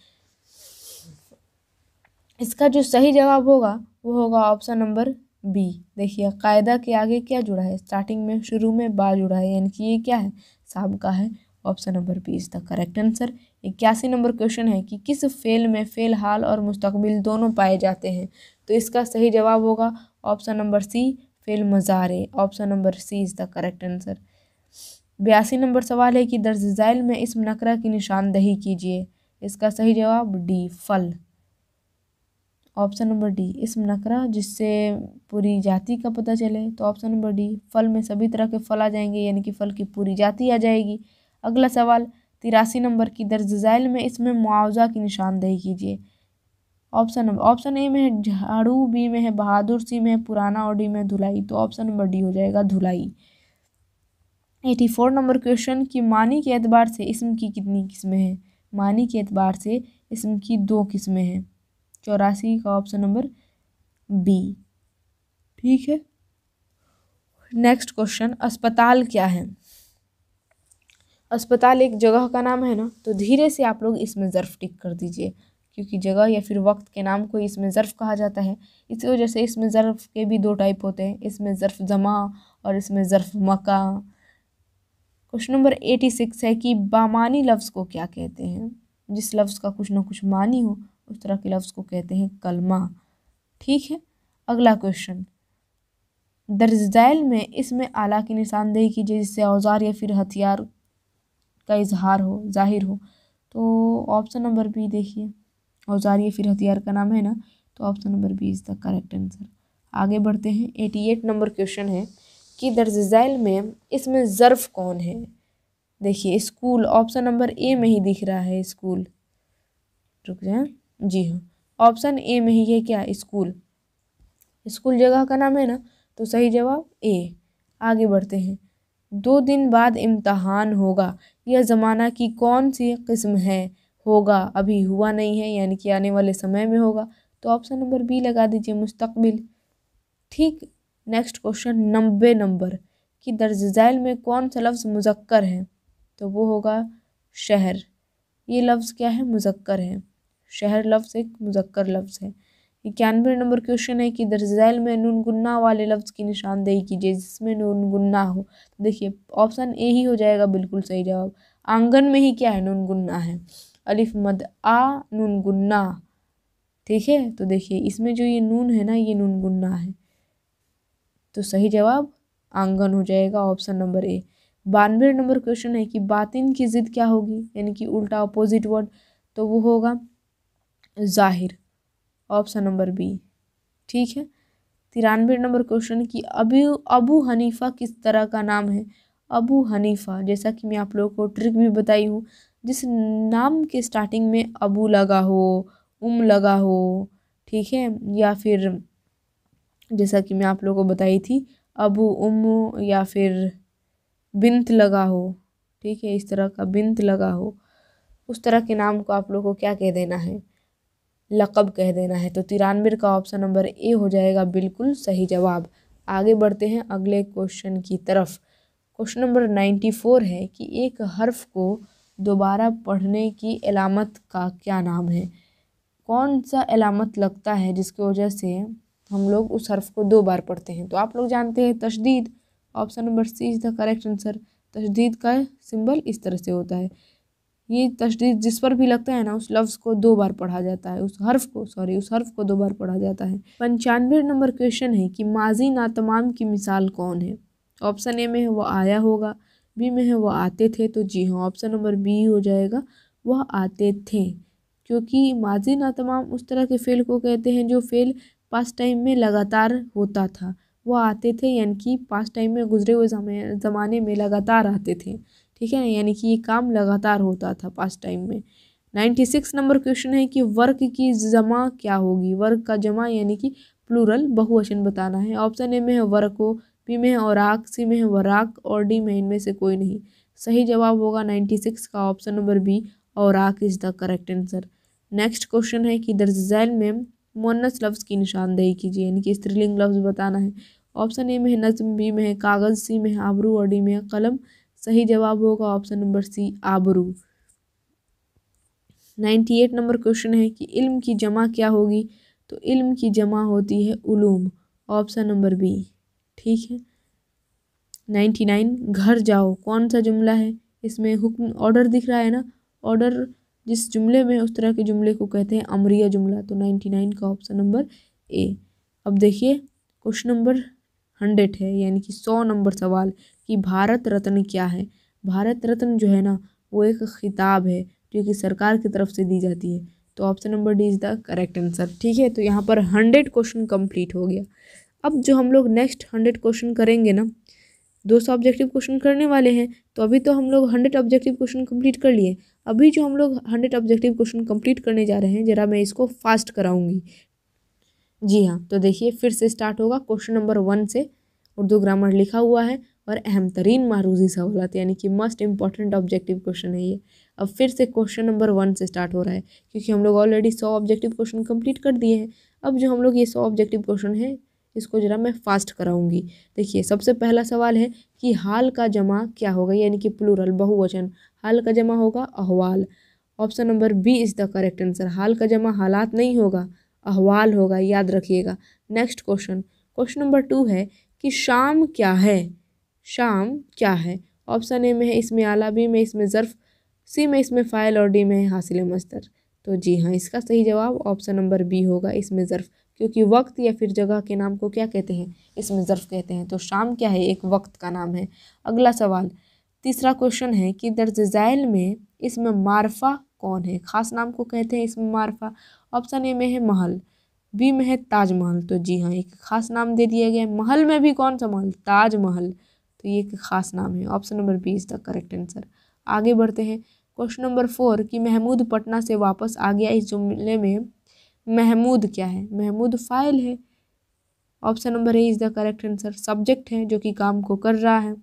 इसका जो सही जवाब होगा वो होगा ऑप्शन नंबर बी देखिए कायदा के आगे क्या जुड़ा है स्टार्टिंग में शुरू में बा जुड़ा है यानी कि ये क्या है सबका है ऑप्शन नंबर बी इसका करेक्ट आंसर इक्यासी नंबर क्वेश्चन है कि किस फेल में फेल हाल और मुस्तकबिल दोनों पाए जाते हैं तो इसका सही जवाब होगा ऑप्शन नंबर सी फिल मज़ारे option number C is the correct answer बयासी नंबर सवाल है कि दर्ज झैल में इस नकरा की निशानदही कीजिए इसका सही जवाब डी फल ऑप्शन नंबर डी इसम नकरा जिससे पूरी जाति का पता चले तो ऑप्शन नंबर डी फल में सभी तरह के फल आ जाएंगे यानी कि फल की पूरी जाति आ जाएगी अगला सवाल तिरासी नंबर की दर्ज झैल में इसमें मुआवजा की निशानदही कीजिए ऑप्शन नंबर ऑप्शन ए में है झाड़ू बी में है बहादुर सी में है पुराना और डी में धुलाई तो ऑप्शन नंबर डी हो जाएगा धुलाई एटी फोर नंबर क्वेश्चन की मानी के एतबार से इसम की कितनी किस्में हैं मानी के एतबार से इसम की दो किस्में हैं चौरासी का ऑप्शन नंबर बी ठीक है नेक्स्ट क्वेश्चन अस्पताल क्या है अस्पताल एक जगह का नाम है ना तो धीरे से आप लोग इसमें ज़र्फ टिक कर दीजिए क्योंकि जगह या फिर वक्त के नाम को इसमें ज़र्फ़ कहा जाता है इसी वजह से इसमें ज़र्फ़ के भी दो टाइप होते हैं इसमें ज़र्फ़ जमा और इसमें ज़र्फ़ मका क्वेश्चन नंबर एटी सिक्स है कि बामानी लफ्ज़ को क्या कहते हैं जिस लफ्ज़ का कुछ ना कुछ मानी हो उस तरह के लफ्ज़ को कहते हैं कलमा ठीक है अगला क्वेश्चन दर्ज झैल में इसमें आला की निशानदेही कीजिए जिससे औजार या फिर हथियार का इजहार हो जाहिर हो तो ऑप्शन नंबर बी देखिए औजार या फिर हथियार का नाम है ना तो option number B is the correct answer आगे बढ़ते हैं एटी एट नंबर क्वेश्चन है कि दर्जाइल में इसमें ज़र्फ कौन है देखिए स्कूल ऑप्शन नंबर ए में ही दिख रहा है स्कूल रुक जाए जी हाँ ऑप्शन ए में ही है क्या स्कूल स्कूल जगह का नाम है ना तो सही जवाब ए आगे बढ़ते हैं दो दिन बाद इम्तहान होगा यह ज़माना की कौन सी किस्म है होगा अभी हुआ नहीं है यानी कि आने वाले समय में होगा तो ऑप्शन नंबर बी लगा दीजिए मुस्तकबिल ठीक नेक्स्ट क्वेश्चन नब्बे नंबर कि दर्ज झैल में कौन सा लफ्ज़ मुजक्कर है तो वो होगा शहर ये लफ्ज़ क्या है मुजक्कर है शहर लफ्ज़ एक मुजक्कर लफ्ज़ है इक्यानवे नंबर क्वेश्चन है कि दर्ज झैल में नून गुन्ना वाले लफ्ज़ की निशानदेही कीजिए जिसमें नून गुन्ना हो तो देखिए ऑप्शन ए ही हो जाएगा बिल्कुल सही जवाब आंगन में ही क्या है नून गुन्ना है अलिफ मद आ नून गुन्ना ठीक है तो देखिए इसमें जो ये नून है ना ये नून गुन्ना है तो सही जवाब आंगन हो जाएगा ऑप्शन नंबर ए बानवे नंबर क्वेश्चन है कि बातिन की ज़िद क्या होगी यानी कि उल्टा अपोजिट वर्ड तो वो होगा जाहिर ऑप्शन नंबर बी ठीक है तिरानवे नंबर क्वेश्चन कि अबू अबू हनीफा किस तरह का नाम है अबू हनीफा जैसा कि मैं आप लोगों को ट्रिक भी बताई हूँ जिस नाम के स्टार्टिंग में अबू लगा हो उम लगा हो ठीक है या फिर जैसा कि मैं आप लोगों को बताई थी अबू उम या फिर बिंत लगा हो ठीक है इस तरह का बिंत लगा हो उस तरह के नाम को आप लोगों को क्या कह देना है लकब कह देना है तो तिरानवे का ऑप्शन नंबर ए हो जाएगा बिल्कुल सही जवाब आगे बढ़ते हैं अगले क्वेश्चन की तरफ क्वेश्चन नंबर नाइन्टी फोर है कि एक हर्फ को दोबारा पढ़ने की अलामत का क्या नाम है कौन सा अलामत लगता है जिसकी वजह से हम लोग उस हर्फ को दो बार पढ़ते हैं तो आप लोग जानते हैं तशदीद option number C is the correct answer तशदीद का सिंबल इस तरह से होता है ये तशदीद जिस पर भी लगता है ना उस लफ्ज़ को दो बार पढ़ा जाता है उस हर्फ को सॉरी उस हर्फ को दो बार पढ़ा जाता है पंचानवे नंबर क्वेश्चन है कि माजी नातमाम की मिसाल कौन है ऑप्शन ए में वो आया होगा बी में है वह आते थे तो जी हाँ ऑप्शन नंबर बी हो जाएगा वह आते थे क्योंकि माजी ना तमाम उस तरह के फेल को कहते हैं जो फेल पास्ट टाइम में लगातार होता था वह आते थे यानी कि पास्ट टाइम में गुजरे हुए ज़माने में लगातार आते थे ठीक है ना यानी कि ये काम लगातार होता था पास्ट टाइम में नाइन्टी सिक्स नंबर क्वेश्चन है कि वर्क की जमा क्या होगी वर्क का जमा यानी कि प्लूरल बहुवचन बताना है ऑप्शन ए में है वर्क को पी में है ओराक सी में है वराक और डी में इनमें से कोई नहीं सही जवाब होगा नाइन्टी सिक्स का ऑप्शन नंबर बी और औराक is the correct answer next question है कि दर्ज जैल में मोनस लफ्ज़ की निशानदेही कीजिए यानी कि स्त्रीलिंग लफ्ज़ बताना है ऑप्शन ए में है नज्म बी में है कागज़ सी में है आबरू और डी में है कलम सही जवाब होगा ऑप्शन नंबर सी आबरू नाइन्टी एट नंबर क्वेश्चन है कि इल्म की जमा क्या होगी तो इल्म की जमा होती है उलूम ऑप्शन नंबर बी ठीक है नाइन्टी नाइन घर जाओ कौन सा जुमला है इसमें हुक्म ऑर्डर दिख रहा है ना ऑर्डर जिस जुमले में उस तरह के जुमले को कहते हैं अमरिया जुमला तो नाइन्टी नाइन का ऑप्शन नंबर ए अब देखिए क्वेश्चन नंबर हंड्रेड है यानी कि सौ नंबर सवाल कि भारत रत्न क्या है भारत रत्न जो है ना वो एक खिताब है जो कि सरकार की तरफ से दी जाती है तो option number D is the correct answer ठीक है तो यहाँ पर हंड्रेड क्वेश्चन कंप्लीट हो गया अब जो हम लोग नेक्स्ट हंड्रेड क्वेश्चन करेंगे ना दो सौ ऑब्जेक्टिव क्वेश्चन करने वाले हैं तो अभी तो हम लोग हंड्रेड ऑब्जेक्टिव क्वेश्चन कंप्लीट कर लिए अभी जो हम लोग हंड्रेड ऑब्जेक्टिव क्वेश्चन कंप्लीट करने जा रहे हैं ज़रा मैं इसको फास्ट कराऊंगी जी हाँ तो देखिए फिर से स्टार्ट होगा क्वेश्चन नंबर वन से उर्दू ग्रामर लिखा हुआ है और अहम तरीन मारूजी सवालत यानी कि मोस्ट इम्पॉर्टेंट ऑब्जेक्टिव क्वेश्चन है ये अब फिर से क्वेश्चन नंबर वन से स्टार्ट हो रहा है क्योंकि हम लोग ऑलरेडी सौ ऑब्जेक्टिव क्वेश्चन कम्प्लीट कर दिए हैं अब जो हम लोग ये सौ ऑब्जेक्टिव क्वेश्चन है इसको ज़रा मैं फास्ट कराऊंगी देखिए सबसे पहला सवाल है कि हाल का जमा क्या होगा यानी कि प्लूरल बहुवचन हाल का जमा होगा अहवाल option number B is the correct answer हाल का जमा हालात नहीं होगा अहवाल होगा याद रखिएगा next question question number two है कि शाम क्या है शाम क्या है ऑप्शन ए में है इसमें आला बी में इसमें ज़र्फ़ सी में इसमें फ़ाइल और डी में है हासिल मस्तर तो जी हाँ इसका सही जवाब ऑप्शन नंबर बी होगा इसमें ज़र्फ़ क्योंकि वक्त या फिर जगह के नाम को क्या कहते हैं इसमें ज़र्फ़ कहते हैं तो शाम क्या है एक वक्त का नाम है अगला सवाल तीसरा क्वेश्चन है कि दर्ज झैल में इसमें मारफा कौन है ख़ास नाम को कहते हैं इसमें मारफा ऑप्शन ए में है महल बी में है ताजमहल तो जी हाँ एक ख़ास नाम दे दिया गया है महल में भी कौन सा महल ताजमहल तो ये एक ख़ास नाम है option number B is the correct answer आगे बढ़ते हैं क्वेश्चन नंबर फोर कि महमूद पटना से वापस आ गया इस जुमले में महमूद क्या है महमूद फ़ाइल है option number A is the correct answer subject है जो कि काम को कर रहा है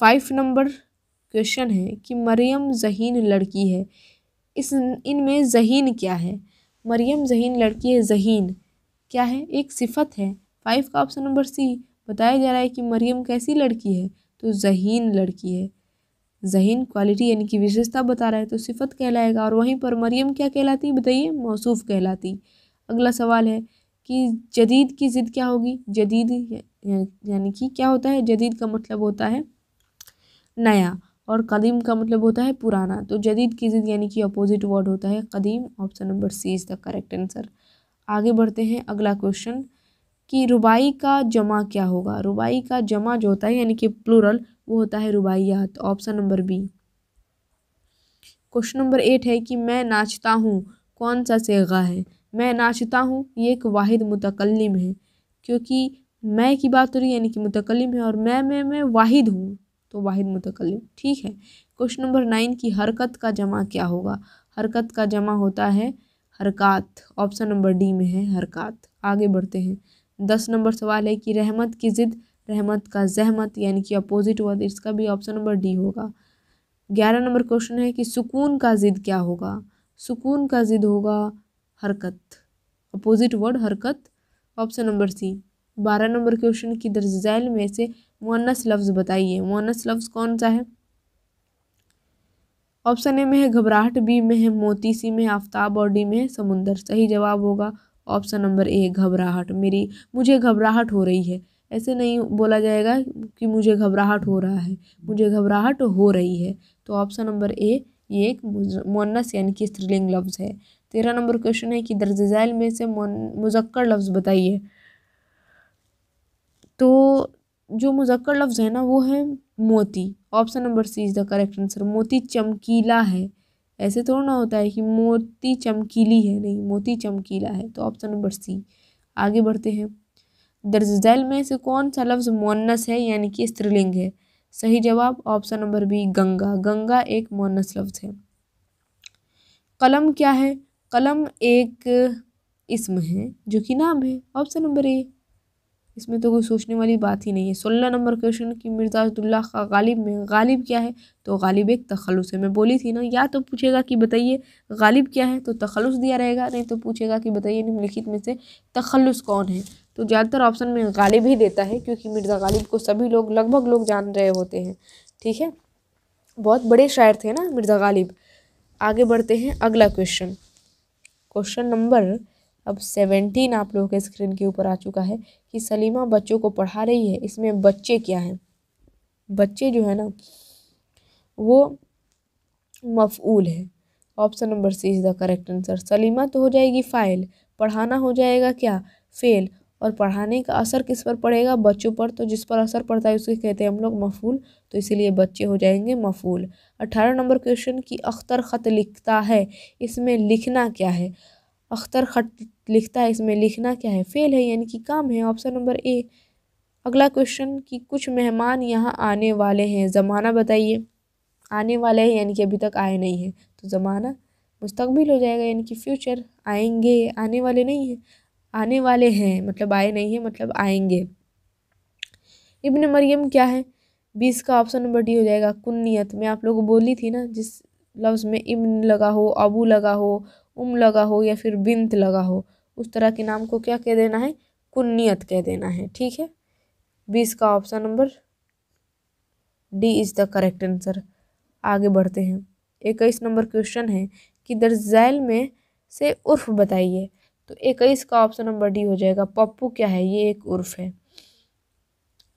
फाइव नंबर क्वेश्चन है कि मरियम जहीन लड़की है इस इनमें जहीन क्या है मरियम जहीन लड़की है जहीन क्या है एक सिफत है फाइव का ऑप्शन नंबर सी बताया जा रहा है कि मरियम कैसी लड़की है तो जहीन लड़की है जहीन क्वालिटी यानी कि विशेषता बता रहा है तो सिफत कहलाएगा और वहीं पर मरियम क्या कहलाती बताइए मौसूफ़ कहलाती अगला सवाल है कि जदीद की ज़िद क्या होगी जदीद यानी कि क्या होता है जदीद का मतलब होता है नया और कदीम का मतलब होता है पुराना तो जदीद की ज़िद यानी कि अपोजिट वर्ड होता है कदीम option number C is the correct answer आगे बढ़ते हैं अगला क्वेश्चन कि रुबाई का जमा क्या होगा रुबाई का जमा जो होता है यानी कि प्लूरल वो होता है रुबाइयात option number B question number eight है कि मैं नाचता हूँ कौन सा सेगा है मैं नाचता हूँ ये एक वाहिद मुतकलम है क्योंकि मैं की बात हो रही है यानी कि मुतकलम है और मैं मैं मैं वाहिद हूँ तो वाहिद मुतकलम ठीक है क्वेश्चन नंबर नाइन की हरकत का जमा क्या होगा हरकत का जमा होता है हरकत ऑप्शन नंबर डी में है हरकत आगे बढ़ते हैं दस नंबर सवाल है कि रहमत की ज़िद्द रहमत का जहमत यानी कि अपोजिट वर्ड इसका भी ऑप्शन नंबर डी होगा ग्यारह नंबर क्वेश्चन है कि सुकून का ज़िद क्या होगा सुकून का ज़िद होगा हरकत अपोजिट वर्ड हरकत ऑप्शन नंबर सी बारह नंबर क्वेश्चन की दर्ज़ैल में से मुनस लफ्ज़ बताइए मुनस लफ्ज़ कौन सा है ऑप्शन ए में है घबराहट बी में है मोती सी में आफ्ताब और डी में है समुंदर सही जवाब होगा ऑप्शन नंबर ए घबराहट मेरी मुझे घबराहट हो रही है ऐसे नहीं बोला जाएगा कि मुझे घबराहट हो रहा है मुझे घबराहट हो रही है तो ऑप्शन नंबर ए ये एक मुन्नस यानी कि स्त्रीलिंग लफ्ज़ है तेरह नंबर क्वेश्चन है कि दर्ज झैल में से मुजक्कर लफ्ज़ बताइए तो जो मुजक्कर लफ्ज़ है ना वो है मोती option number C is the correct answer मोती चमकीला है ऐसे थोड़ा ना होता है कि मोती चमकीली है नहीं मोती चमकीला है तो ऑप्शन नंबर सी आगे बढ़ते हैं दर्जैल में से कौन सा लफ्ज़ मोनस है यानी कि स्त्रीलिंग है सही जवाब option number B Ganga Ganga एक मोनस लफ्ज़ है कलम क्या है कलम एक इसम है जो कि नाम है ऑप्शन नंबर ए इसमें तो कोई सोचने वाली बात ही नहीं है सोलह नंबर क्वेश्चन कि अब्दुल्ला का गालिब में गालिब क्या है तो गालिब एक तखलुस है मैं बोली थी ना या तो पूछेगा कि बताइए गालिब क्या है तो तखलुस दिया रहेगा नहीं तो पूछेगा कि बताइए निम्नलिखित में से तखलुस कौन है तो ज़्यादातर ऑप्शन में गालिब ही देता है क्योंकि मिर्ज़ा गालिब को सभी लोग लगभग लोग जान रहे होते हैं ठीक है बहुत बड़े शायर थे ना मिर्ज़ा गालिब आगे बढ़ते हैं अगला क्वेश्चन क्वेश्चन नंबर अब सेवेंटीन आप लोगों के स्क्रीन के ऊपर आ चुका है कि सलीमा बच्चों को पढ़ा रही है इसमें बच्चे क्या हैं बच्चे जो है ना वो मफूल है option number C is the correct answer सलीमा तो हो जाएगी फ़ाइल पढ़ाना हो जाएगा क्या फेल और पढ़ाने का असर किस पर पड़ेगा बच्चों पर तो जिस पर असर पड़ता है उसके कहते हैं हम लोग मफूल तो इसीलिए बच्चे हो जाएंगे मफूल अठारह नंबर क्वेश्चन कि अख्तर ख़त लिखता है इसमें लिखना क्या है अख्तर ख़त लिखता है इसमें लिखना क्या है फेल है यानी कि काम है ऑप्शन नंबर ए अगला क्वेश्चन कि कुछ मेहमान यहाँ आने वाले हैं ज़माना बताइए आने वाले हैं यानी कि अभी तक आए नहीं हैं तो ज़माना मुस्तबिल हो जाएगा यानी कि फ्यूचर आएंगे आने वाले नहीं हैं आने वाले हैं मतलब आए नहीं हैं मतलब आएंगे इब्न मरियम क्या है बीस का ऑप्शन नंबर डी हो जाएगा कुन्नीत मैं आप लोग बोली थी ना जिस लफ्ज़ में इब्न लगा हो अबू लगा हो उम लगा हो या फिर बिंत लगा हो उस तरह के नाम को क्या कह देना है कुन्नीत कह देना है ठीक है बीस का option number D is the correct answer आगे बढ़ते हैं इक्कीस नंबर क्वेश्चन है कि दर्जैल में से उर्फ बताइए तो इक्कीस का ऑप्शन नंबर डी हो जाएगा पप्पू क्या है ये एक उर्फ है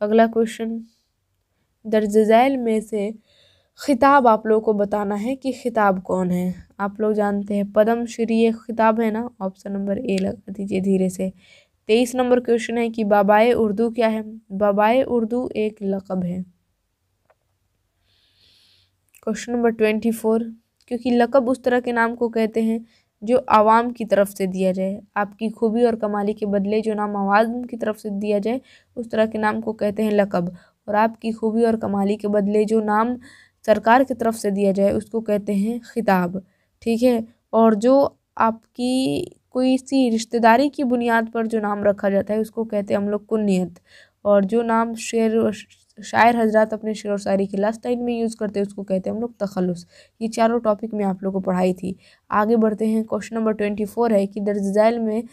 अगला क्वेश्चन दर्जैल में से खिताब आप लोगों को बताना है कि खिताब कौन है आप लोग जानते हैं पदम श्री एक खिताब है ना ऑप्शन नंबर ए लगा दीजिए धीरे से तेईस नंबर क्वेश्चन है कि बाबाए उर्दू क्या है बाबाए उर्दू एक लकब है क्वेश्चन नंबर ट्वेंटी फोर क्योंकि लकब उस तरह के नाम को कहते हैं जो आवाम की तरफ से दिया जाए आपकी खूबी और कमाली के बदले जो नाम आवाम की तरफ से दिया जाए उस तरह के नाम को कहते हैं लकब और आपकी खूबी और कमाली के बदले जो नाम सरकार की तरफ से दिया जाए उसको कहते हैं खिताब ठीक है और जो आपकी कोई सी रिश्तेदारी की बुनियाद पर जो नाम रखा जाता है उसको कहते हैं हम लोग कुन्नीत और जो नाम शेर शायर हजरात अपने शेर व शायरी की लास्ट लाइन में यूज़ करते हैं उसको कहते हैं हम लोग तखलुस ये चारों टॉपिक में आप लोग को पढ़ाई थी आगे बढ़ते हैं क्वेश्चन नंबर ट्वेंटी फोर है कि दर्ज झैल में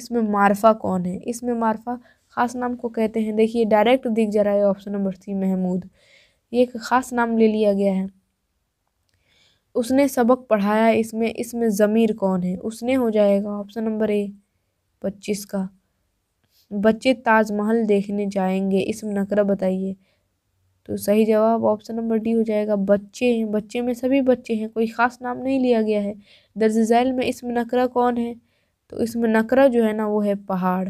इसमें मारफा कौन है इसमें मारफा ख़ास नाम को कहते हैं देखिए डायरेक्ट दिख जा रहा है ऑप्शन नंबर सी महमूद ये एक ख़ास नाम ले लिया गया है उसने सबक पढ़ाया इसमें इसमें ज़मीर कौन है उसने हो जाएगा ऑप्शन नंबर ए पच्चीस का बच्चे ताजमहल देखने जाएंगे इसमें नकरा बताइए तो सही जवाब ऑप्शन नंबर डी हो जाएगा बच्चे हैं बच्चे में सभी बच्चे हैं कोई ख़ास नाम नहीं लिया गया है दर्ज झैल में इसमें नकरा कौन है तो इसमें नकरा जो है ना वो है पहाड़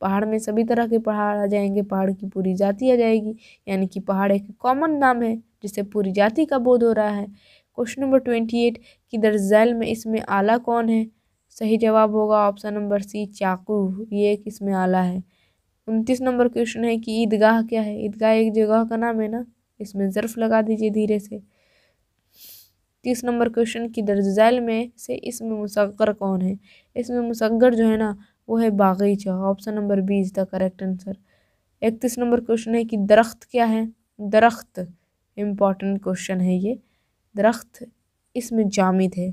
पहाड़ में सभी तरह के पहाड़ आ जाएंगे पहाड़ की पूरी जाति आ जाएगी यानी कि पहाड़ एक कॉमन नाम है जिससे पूरी जाति का बोध हो रहा है क्वेश्चन नंबर ट्वेंटी एट कि दर्जैल में इसमें आला कौन है सही जवाब होगा ऑप्शन नंबर सी चाकू ये एक इसमें आला है उनतीस नंबर क्वेश्चन है कि ईदगाह क्या है ईदगाह एक जगह का नाम है ना इसमें ज़र्फ लगा दीजिए धीरे से तीस नंबर क्वेश्चन की दर्ज झैल में से इसमें मुसगर कौन है इसमें मुसगर जो है ना वो है बागीचा option number B is the correct answer इकतीस नंबर क्वेश्चन है कि दरख्त क्या है दरख्त इम्पॉर्टेंट क्वेश्चन है ये दरख्त इसमें जामिद है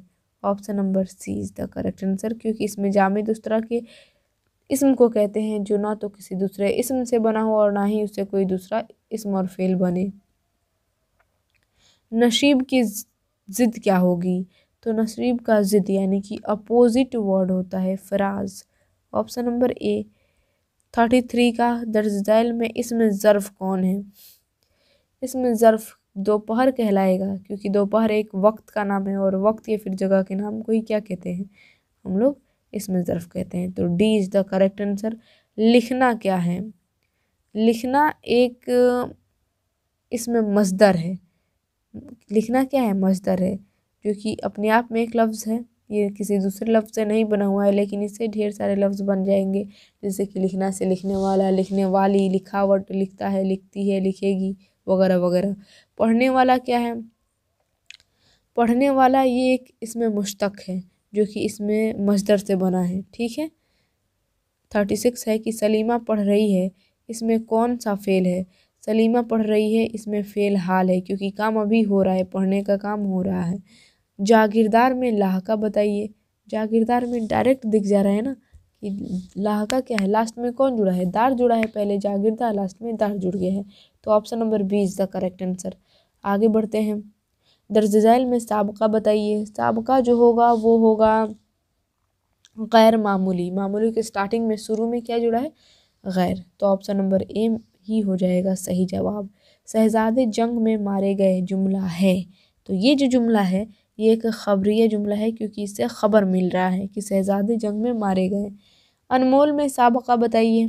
option number C is the correct answer क्योंकि इसमें जामिद उस तरह के इसम को कहते हैं जो ना तो किसी दूसरे इसम से बना हो और ना ही उससे कोई दूसरा इसम और फेल बने नशीब की ज़िद क्या होगी तो नसीब का ज़िद यानी कि अपोज़िट वर्ड होता है फराज option number A thirty three का दर्ज दैल में इसमें ज़र्फ़ कौन है इसमें ज़र्फ़ दोपहर कहलाएगा क्योंकि दोपहर एक वक्त का नाम है और वक्त या फिर जगह के नाम को ही क्या कहते हैं हम लोग इसमें ज़र्फ़ कहते हैं तो D is the correct answer लिखना क्या है लिखना एक इसमें मजदर है लिखना क्या है मजदर है जो कि अपने आप में एक लफ्ज़ है ये किसी दूसरे लफ्ज़ से नहीं बना हुआ है लेकिन इससे ढेर सारे लफ्ज़ बन जाएंगे जैसे कि लिखना से लिखने वाला लिखने वाली लिखावट लिखता है लिखती है लिखेगी वगैरह वगैरह पढ़ने वाला क्या है पढ़ने वाला ये एक इसमें मुश्तक है जो कि इसमें मजदर से बना है ठीक है थर्टी सिक्स है कि सलीमा पढ़ रही है इसमें कौन सा फ़ेल है सलीमा पढ़ रही है इसमें फ़ेल हाल है क्योंकि काम अभी हो रहा है पढ़ने का काम हो रहा है जागीरदार में लाहका बताइए जागीरदार में डायरेक्ट दिख जा रहा है ना कि लाहका क्या है लास्ट में कौन जुड़ा है दार जुड़ा है पहले जागीरदार लास्ट में दार जुड़ गया है तो option number B is the correct answer आगे बढ़ते हैं दर्ज झैल में सबका बताइए सबका जो होगा वो होगा गैर मामूली मामूली के स्टार्टिंग में शुरू में क्या जुड़ा है गैर तो ऑप्शन नंबर ए ही हो जाएगा सही जवाब शहजादे जंग में मारे गए जुमला है तो ये जो जुमला है ये एक खबरीय जुमला है क्योंकि इससे ख़बर मिल रहा है कि शहजादे जंग में मारे गए अनमोल में सबका बताइए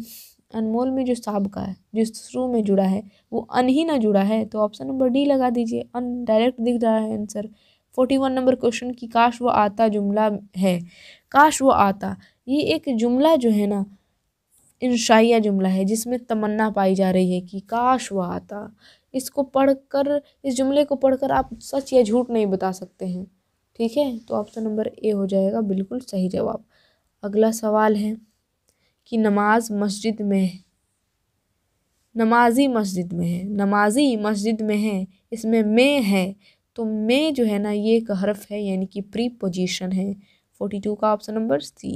अनमोल में जो सबका है जो शुरू में जुड़ा है वो अन ही ना जुड़ा है तो ऑप्शन नंबर डी लगा दीजिए अन डायरेक्ट दिख रहा है answer forty one number question की काश वो आता जुमला है काश वो आता ये एक जुमला जो है ना इंशाइया जुमला है जिसमें तमन्ना पाई जा रही है कि काश वो आता इसको पढ़कर इस जुमले को पढ़कर आप सच या झूठ नहीं बता सकते हैं ठीक है तो ऑप्शन नंबर ए हो जाएगा बिल्कुल सही जवाब अगला सवाल है कि नमाज मस्जिद में है नमाजी मस्जिद में है नमाजी मस्जिद में है इसमें में है तो में जो है ना ये एक हरफ है यानी कि प्री पोजिशन है फोर्टी टू का ऑप्शन नंबर सी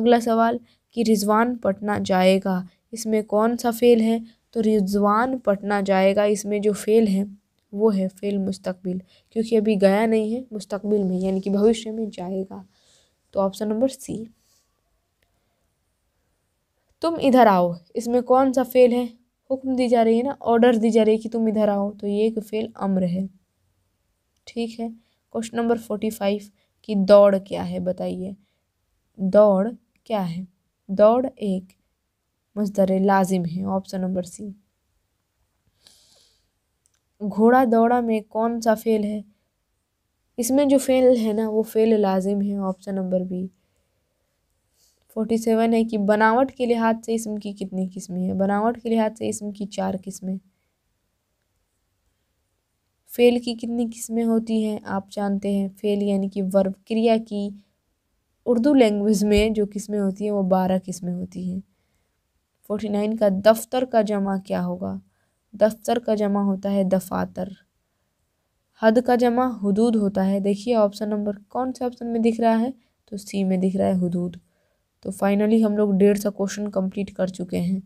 अगला सवाल कि रिजवान पटना जाएगा इसमें कौन सा फ़ेल है तो रिजवान पटना जाएगा इसमें जो फ़ेल है वो है फ़ेल मुस्तकबिल क्योंकि अभी गया नहीं है मुस्तकबिल में यानी कि भविष्य में जाएगा तो ऑप्शन नंबर सी तुम इधर आओ इसमें कौन सा फ़ेल है हुक्म दी जा रही है ना ऑर्डर दी जा रही है कि तुम इधर आओ तो ये एक फ़ेल अम्र है ठीक है क्वेश्चन नंबर फोर्टी फाइव कि दौड़ क्या है बताइए दौड़ क्या है दौड़ एक मजदर लाजिम है ऑप्शन नंबर सी घोड़ा दौड़ा में कौन सा फेल है इसमें जो फेल है ना वो फेल लाजिम है option number B forty seven है कि बनावट के लिहाज से इसम की कितनी किस्में हैं बनावट के लिहाज से इसम की चार किस्में फेल की कितनी किस्में होती हैं आप जानते हैं फेल यानी कि वर्ब क्रिया की उर्दू लैंग्वेज में जो किस्में होती हैं वो बारह किस्में होती हैं फोर्टी नाइन का दफ्तर का जमा क्या होगा दफ्तर का जमा होता है दफातर हद का जमा हदूद होता है देखिए ऑप्शन नंबर कौन से ऑप्शन में दिख रहा है तो सी में दिख रहा है हदूद तो फाइनली हम लोग डेढ़ सौ क्वेश्चन कंप्लीट कर चुके हैं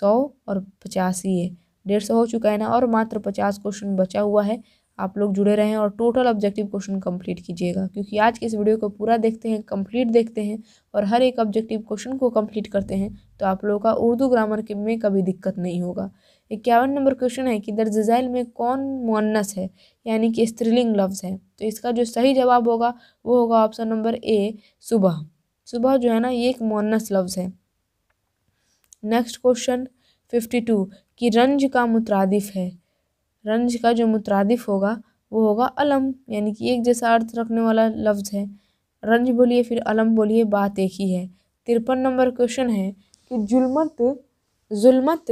सौ और पचास ही है डेढ़ सौ हो चुका है ना और मात्र पचास क्वेश्चन बचा हुआ है आप लोग जुड़े रहें और टोटल ऑब्जेक्टिव क्वेश्चन कंप्लीट कीजिएगा क्योंकि आज के इस वीडियो को पूरा देखते हैं कंप्लीट देखते हैं और हर एक ऑब्जेक्टिव क्वेश्चन को कंप्लीट करते हैं तो आप लोगों का उर्दू ग्रामर के में कभी दिक्कत नहीं होगा इक्यावन नंबर क्वेश्चन है कि दर्ज में कौन मुन्नस है यानी कि स्त्रीलिंग लफ्ज़ है तो इसका जो सही जवाब होगा वो होगा ऑप्शन नंबर ए सुबह सुबह जो है ना ये एक मोनस लफ्ज़ है नेक्स्ट क्वेश्चन फिफ्टी टू कि रंज का मुतरदिफ है रंज का जो मुतरदिफ़ होगा वो होगा अलम यानी कि एक जैसा अर्थ रखने वाला लफ्ज़ है रंज बोलिए फिर अलम बोलिए बात एक ही है तिरपन नंबर क्वेश्चन है कि जुलमत जुलमत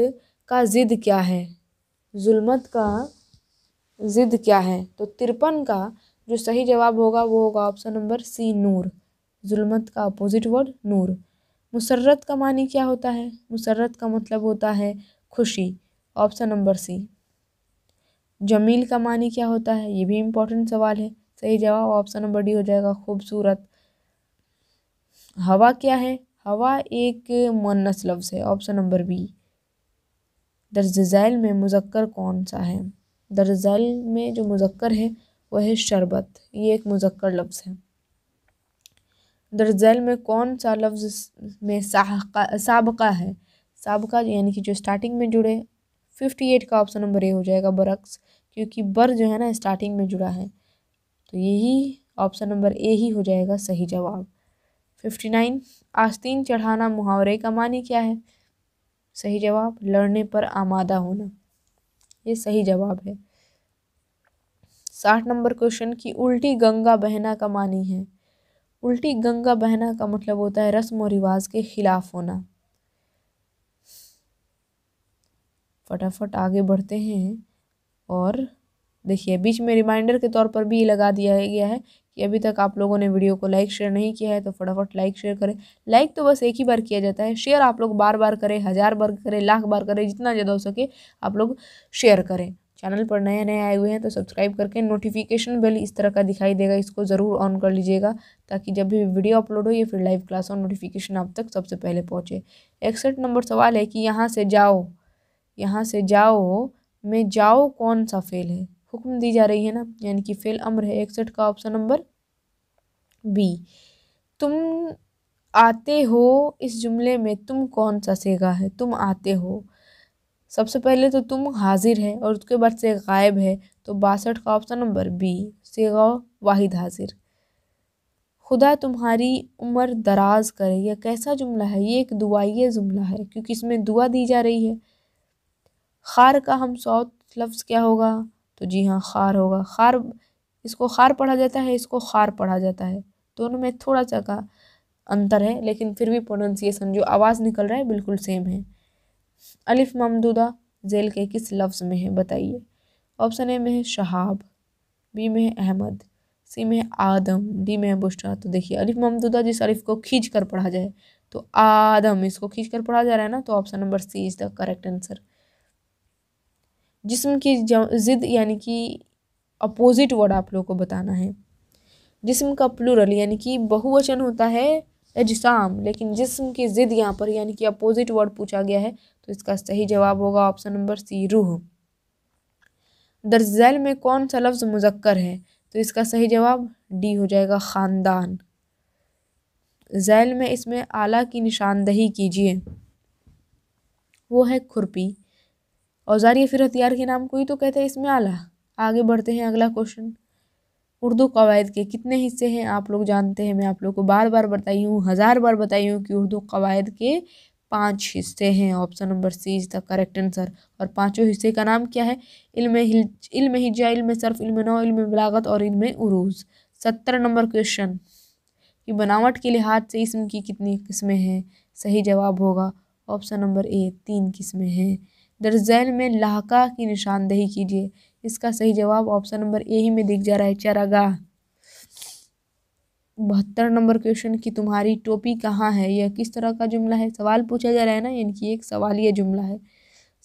का ज़िद क्या है जुलमत का ज़िद क्या है तो तिरपन का जो सही जवाब होगा वो होगा ऑप्शन नंबर सी नूर जुल्मत का अपोज़िट वर्ड नूर मुसरत का मानी क्या होता है मुसरत का मतलब होता है खुशी ऑप्शन नंबर सी जमील का मानी क्या होता है ये भी इम्पोर्टेंट सवाल है सही जवाब ऑप्शन नंबर डी हो जाएगा खूबसूरत हवा क्या है हवा एक मुन्नस लफ्ज़ है ऑप्शन नंबर बी दर्जैल में मुजक्कर कौन सा है दर्जैल में जो मुजक्कर है वह है शरबत ये एक मुजक्कर लफ्ज़ है दर्जैल में कौन सा लफ्ज़ में सबका है सबका यानी कि जो स्टार्टिंग में जुड़े फिफ्टी एट का ऑप्शन नंबर ए हो जाएगा बरक्स क्योंकि बर जो है ना स्टार्टिंग में जुड़ा है तो यही ऑप्शन नंबर ए ही हो जाएगा सही जवाब फिफ्टी नाइन आस्तीन चढ़ाना मुहावरे का मानी क्या है सही जवाब लड़ने पर आमादा होना ये सही जवाब है साठ नंबर क्वेश्चन की उल्टी गंगा बहना का मानी है उल्टी गंगा बहना का मतलब होता है रस्म और रिवाज के खिलाफ होना फटाफट आगे बढ़ते हैं और देखिए बीच में रिमाइंडर के तौर पर भी ये लगा दिया गया है कि अभी तक आप लोगों ने वीडियो को लाइक शेयर नहीं किया है तो फटाफट लाइक शेयर करें लाइक तो बस एक ही बार किया जाता है शेयर आप लोग बार बार करें हज़ार बार करें लाख बार करें जितना ज़्यादा हो सके आप लोग शेयर करें चैनल पर नए नए आए हुए हैं तो सब्सक्राइब करके नोटिफिकेशन बेल इस तरह का दिखाई देगा इसको ज़रूर ऑन कर लीजिएगा ताकि जब भी वीडियो अपलोड हो या फिर लाइव क्लास हो नोटिफिकेशन आप तक सबसे पहले पहुँचे इकसठ नंबर सवाल है कि यहाँ से जाओ यहाँ से जाओ में जाओ कौन सा फेल है हुक्म दी जा रही है ना यानी कि फेल अम्र है इकसठ का ऑप्शन नंबर बी तुम आते हो इस जुमले में तुम कौन सा सेगा है तुम आते हो सबसे पहले तो तुम हाजिर है और उसके बाद से गायब है तो बासठ का ऑप्शन नंबर बी सेगा वाहिद हाजिर खुदा तुम्हारी उम्र दराज करे यह कैसा जुमला है ये एक दुआई जुमला है क्योंकि इसमें दुआ दी जा रही है खार का हम सौत लफ्ज़ क्या होगा तो जी हाँ खार होगा खार इसको खार पढ़ा जाता है इसको खार पढ़ा जाता है दोनों में थोड़ा सा का अंतर है लेकिन फिर भी प्रोनाउंसिएशन जो आवाज़ निकल रहा है बिल्कुल सेम है अलिफ ममदूदा जेल के किस लफ्ज़ में है बताइए ऑप्शन ए में है शहाब बी में है अहमद सी में है आदम डी में है बुशरा तो देखिए अलिफ ममदूदा जिस अलिफ को खींच कर पढ़ा जाए तो आदम इसको खींच कर पढ़ा जा रहा है ना तो option number C is the correct answer जिसम की ज़िद यानी कि अपोज़िट वर्ड आप लोगों को बताना है जिसम का प्लूरल यानी कि बहुवचन होता है एजसाम लेकिन जिसम की ज़िद यहाँ पर यानी कि अपोजिट वर्ड पूछा गया है तो इसका सही जवाब होगा ऑप्शन नंबर सी रूह दर्जैल में कौन सा लफ्ज़ मुजक्कर है तो इसका सही जवाब डी हो जाएगा ख़ानदान जैल में इसमें आला की निशानदही कीजिए वो है खुरपी औजार या फिर हथियार के नाम को ही तो कहते हैं इसमें आला आगे बढ़ते हैं अगला क्वेश्चन उर्दू कवायद के कितने हिस्से हैं आप लोग जानते हैं मैं आप लोग को बार बार बताई हूँ हज़ार बार बताई हूँ कि उर्दू कवायद के पाँच हिस्से हैं option number C is the correct answer और पाँचों हिस्से का नाम क्या है इल्म इल्म हिजा इल्म सर्फ इल्म नौ इल्म बलागत और इल्म उरूज सत्तर नंबर क्वेश्चन कि बनावट के लिहाज से इसम की कितनी किस्में हैं सही जवाब होगा ऑप्शन नंबर ए तीन किस्में हैं दर्जैन में लाका की निशानदेही कीजिए इसका सही जवाब ऑप्शन नंबर ए ही में दिख जा रहा है चरागाह बहत्तर नंबर क्वेश्चन की तुम्हारी टोपी कहाँ है यह किस तरह का जुमला है सवाल पूछा जा रहा है ना यानी कि एक सवालिया जुमला है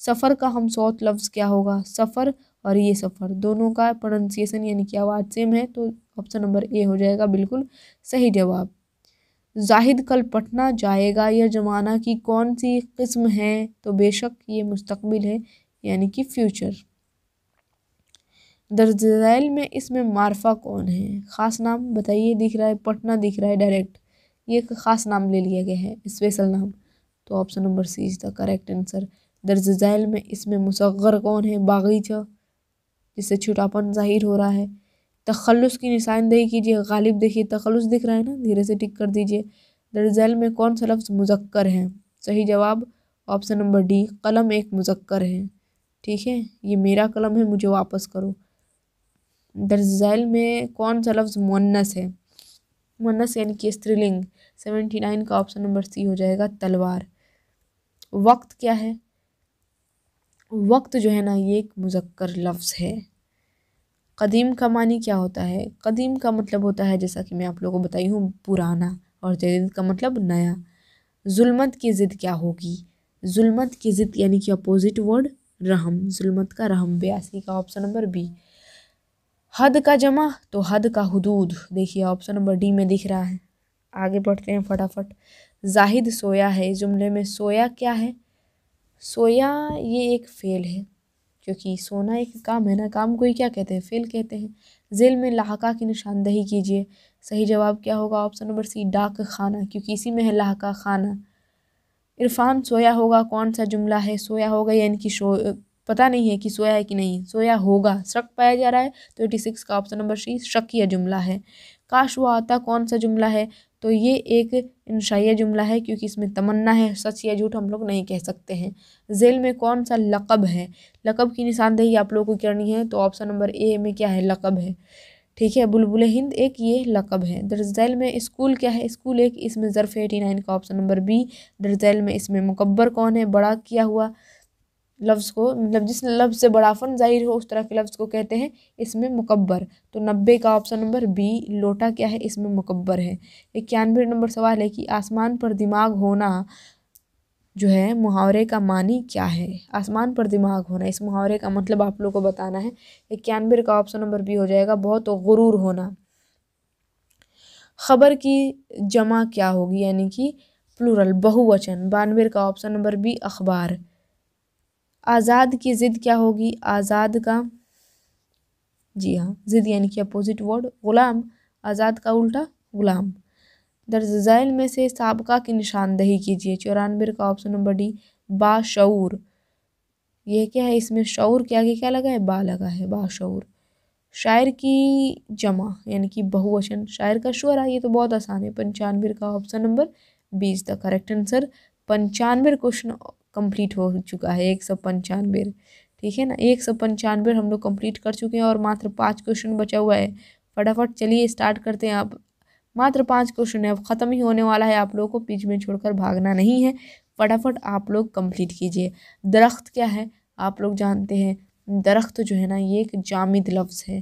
सफ़र का हम सौत लफ्ज़ क्या होगा सफ़र और ये सफ़र दोनों का प्रोनंसिएशन यानी कि आवाज़ सेम है तो ऑप्शन नंबर ए हो जाएगा बिल्कुल सही जवाब जाहिद कल पटना जाएगा यह जमाना की कौन सी किस्म है तो बेशक ये मुस्तकबिल है यानी कि फ्यूचर दर्ज झैल में इसमें मारफा कौन है ख़ास नाम बताइए दिख रहा है पटना दिख रहा है डायरेक्ट ये एक ख़ास नाम ले लिया गया है स्पेशल नाम तो option number C is the correct answer दर्ज झैल में इसमें मुसगर कौन है बागीचा जिससे छुटापन जाहिर हो रहा है तखलस की निशानदेही कीजिए गालिब देखिए तखलस दिख रहा है ना धीरे से टिक कर दीजिए दर्जैल में कौन सा लफ्ज़ मुजक्कर है सही जवाब ऑप्शन नंबर डी कलम एक मुजक्कर है ठीक है ये मेरा कलम है मुझे वापस करो दर्जैल में कौन सा लफ्ज़ मुन्नस है मुन्नस यानी कि स्त्रीलिंग सेवेंटी नाइन का ऑप्शन नंबर सी हो जाएगा तलवार वक्त क्या है वक्त जो है ना ये एक मुजक्कर लफ्ज़ है कदीम का मानी क्या होता है कदीम का मतलब होता है जैसा कि मैं आप लोगों को बताई हूँ पुराना और जदीद का मतलब नया जुल्मत की ज़िद क्या होगी जुल्मत की ज़िद यानी कि अपोज़िट वर्ड रहम जुल्मत का रहम बयासी का ऑप्शन नंबर बी हद का जमा तो हद का हदूद देखिए ऑप्शन नंबर डी में दिख रहा है आगे बढ़ते हैं फटाफट जाहिद सोया है इस जुमले में सोया क्या है सोया ये एक फेल है क्योंकि सोना एक काम है ना काम को ही क्या कहते हैं फेल कहते हैं जेल में लाहका की निशानदही कीजिए सही जवाब क्या होगा ऑप्शन नंबर सी डाक खाना क्योंकि इसी में है लाहका खाना इरफान सोया होगा कौन सा जुमला है सोया होगा या इनकी शो पता नहीं है कि सोया है कि नहीं सोया होगा शक पाया जा रहा है तो एटी सिक्स का ऑप्शन नंबर सी शकिया जुमला है काश वो आता कौन सा जुमला है तो ये एक इंशाइया जुमला है क्योंकि इसमें तमन्ना है सच या झूठ हम लोग नहीं कह सकते हैं जेल में कौन सा लकब है लकब की निशानदेही आप लोगों को करनी है तो ऑप्शन नंबर ए में क्या है लकब है ठीक है बुलबुल हिंद एक ये लकब है दरजैल में स्कूल क्या है स्कूल एक इसमें ज़रफ़ एटी नाइन का ऑप्शन नंबर बी दरजैल में इसमें मुकबर कौन है बड़ा किया हुआ लफ्ज़ को मतलब जिस लफ्ज़ से बड़ा फ़न ज़ाहिर हो उस तरह के लफ्ज़ को कहते हैं इसमें मुकबर तो नब्बे का ऑप्शन नंबर बी लोटा क्या है इसमें मुकबर है इक्यानवे नंबर सवाल है कि आसमान पर दिमाग होना जो है मुहावरे का मानी क्या है आसमान पर दिमाग होना इस मुहावरे का मतलब आप लोग को बताना है इक्यानवे का ऑप्शन नंबर बी हो जाएगा बहुत गुरूर होना खबर की जमा क्या होगी यानी कि प्लूरल बहुवचन बानवे का ऑप्शन नंबर बी अखबार आज़ाद की ज़िद क्या होगी आज़ाद का जी हाँ ज़िद यानी कि अपोजिट वर्ड ग़ुलाम आज़ाद का उल्टा ग़ुलाम दर्ज झैल में से सबका की निशानदही कीजिए चौरानवे का ऑप्शन नंबर डी बाशूर यह क्या है इसमें शूर के आगे क्या लगा है बा लगा है बाशूर शायर की जमा यानी कि बहुवचन शायर का शुरा ये तो बहुत आसान है पंचानवे का option number B is the correct answer पंचानवे क्वेश्चन कंप्लीट हो चुका है एक सौ पंचानवे ठीक है ना एक सौ पंचानवे हम लोग कंप्लीट कर चुके हैं और मात्र पाँच क्वेश्चन बचा हुआ है फटाफट चलिए स्टार्ट करते हैं आप मात्र पाँच क्वेश्चन है अब ख़त्म ही होने वाला है आप लोगों को पिच में छोड़कर भागना नहीं है फटाफट आप लोग कंप्लीट कीजिए दरख्त क्या है आप लोग जानते हैं दरख्त जो है ना ये एक जामिद लफ्ज़ है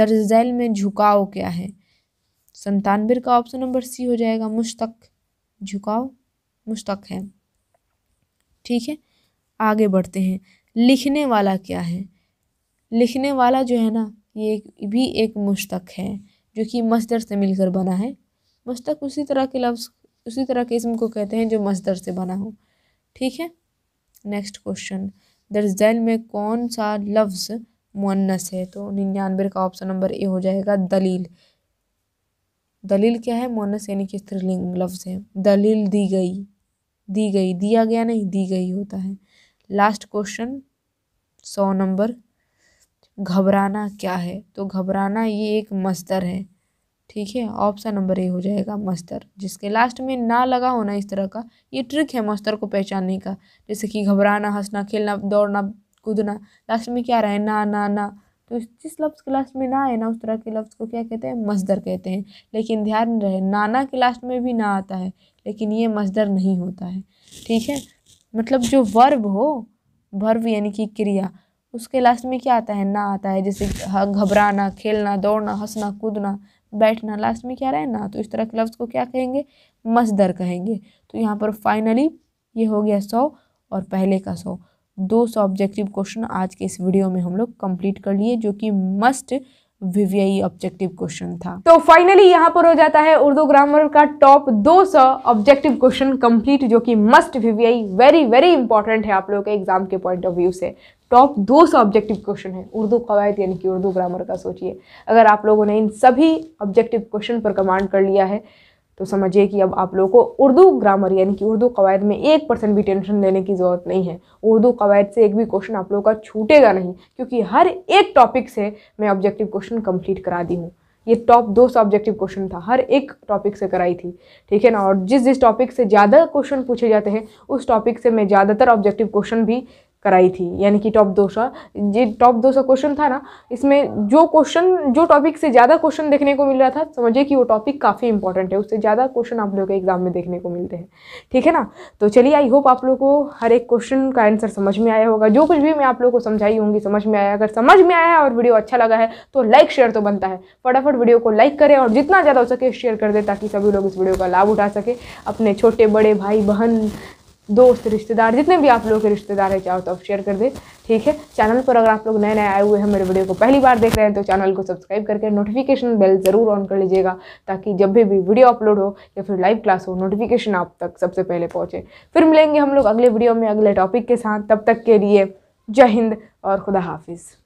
दर्जैल में झुकाव क्या है संतानवे का ऑप्शन नंबर सी हो जाएगा मुश्तक झुकाव मुश्तक है ठीक है आगे बढ़ते हैं लिखने वाला क्या है लिखने वाला जो है ना ये भी एक मुश्तक है जो कि मस्दर से मिलकर बना है मुश्तक उसी तरह के लफ्ज़ उसी तरह के इसम को कहते हैं जो मस्दर से बना हो ठीक है नेक्स्ट क्वेश्चन दर्ज दैल में कौन सा लफ्ज़ मुन्नस है तो निन्यानवे का ऑप्शन नंबर ए हो जाएगा दलील दलील क्या है मुन्नस यानी कि स्त्रीलिंग लफ्ज़ है दलील दी गई दी गई दिया गया नहीं दी गई होता है लास्ट क्वेश्चन सौ नंबर घबराना क्या है तो घबराना ये एक मस्तर है ठीक है ऑप्शन नंबर ए हो जाएगा मस्तर जिसके लास्ट में ना लगा होना इस तरह का ये ट्रिक है मस्तर को पहचानने का जैसे कि घबराना हंसना खेलना दौड़ना कूदना लास्ट में क्या रहे ना ना ना तो जिस लफ्ज़ के लास्ट में ना है ना उस तरह के लफ्ज़ को क्या कहते हैं मजदर कहते हैं लेकिन ध्यान रहे नाना के लास्ट में भी ना आता है लेकिन ये मजदर नहीं होता है ठीक है मतलब जो वर्ब हो वर्ब यानी कि क्रिया उसके लास्ट में क्या आता है ना आता है जैसे घबराना खेलना दौड़ना हंसना कूदना बैठना लास्ट में क्या रहे ना तो इस तरह के लफ्ज़ को क्या कहेंगे मजदर कहेंगे तो यहाँ पर फाइनली ये हो गया सौ और पहले का सौ दो सौ ऑब्जेक्टिव क्वेश्चन आज के इस वीडियो में हम लोग कंप्लीट कर लिए जो कि मस्ट वीवीआई ऑब्जेक्टिव क्वेश्चन था तो फाइनली यहाँ पर हो जाता है उर्दू ग्रामर का टॉप 200 ऑब्जेक्टिव क्वेश्चन कंप्लीट जो कि must VVI very very important है आप लोगों के एग्जाम के पॉइंट ऑफ व्यू से टॉप 200 ऑब्जेक्टिव क्वेश्चन है उर्दू कवायद यानी कि उर्दू ग्रामर का सोचिए अगर आप लोगों ने इन सभी ऑब्जेक्टिव क्वेश्चन पर कमांड कर लिया है तो समझिए कि अब आप लोगों को उर्दू ग्रामर यानी कि उर्दू कवायद में एक परसेंट भी टेंशन लेने की ज़रूरत नहीं है उर्दू कवायद से एक भी क्वेश्चन आप लोगों का छूटेगा नहीं क्योंकि हर एक टॉपिक से मैं ऑब्जेक्टिव क्वेश्चन कंप्लीट करा दी हूँ ये टॉप दो सौ ऑब्जेक्टिव क्वेश्चन था हर एक टॉपिक से कराई थी ठीक है ना और जिस जिस टॉपिक से ज़्यादा क्वेश्चन पूछे जाते हैं उस टॉपिक से मैं ज़्यादातर ऑब्जेक्टिव क्वेश्चन भी कराई थी यानी कि टॉप दो सौ ये टॉप दो सौ क्वेश्चन था ना इसमें जो क्वेश्चन जो टॉपिक से ज़्यादा क्वेश्चन देखने को मिल रहा था समझिए कि वो टॉपिक काफ़ी इंपॉर्टेंट है उससे ज़्यादा क्वेश्चन आप लोगों के एग्जाम में देखने को मिलते हैं ठीक है ना तो चलिए आई होप आप लोग को हर एक क्वेश्चन का आंसर समझ में आया होगा जो कुछ भी मैं आप लोग को समझाई होंगी समझ में आया अगर समझ में आया है और वीडियो अच्छा लगा है तो लाइक शेयर तो बनता है फटाफट वीडियो को लाइक करें और जितना ज़्यादा हो सके शेयर कर दें ताकि सभी लोग इस वीडियो का लाभ उठा सके अपने छोटे बड़े भाई बहन दोस्त रिश्तेदार जितने भी आप लोगों के रिश्तेदार हैं चाहो तो आप शेयर कर दें ठीक है चैनल पर अगर आप लोग नए नए आए हुए हैं मेरे वीडियो को पहली बार देख रहे हैं तो चैनल को सब्सक्राइब करके नोटिफिकेशन बेल ज़रूर ऑन कर लीजिएगा ताकि जब भी भी वीडियो अपलोड हो या फिर लाइव क्लास हो नोटिफिकेशन आप तक सबसे पहले पहुँचे फिर मिलेंगे हम लोग अगले वीडियो में अगले टॉपिक के साथ तब तक के लिए जय हिंद और खुदा हाफिज़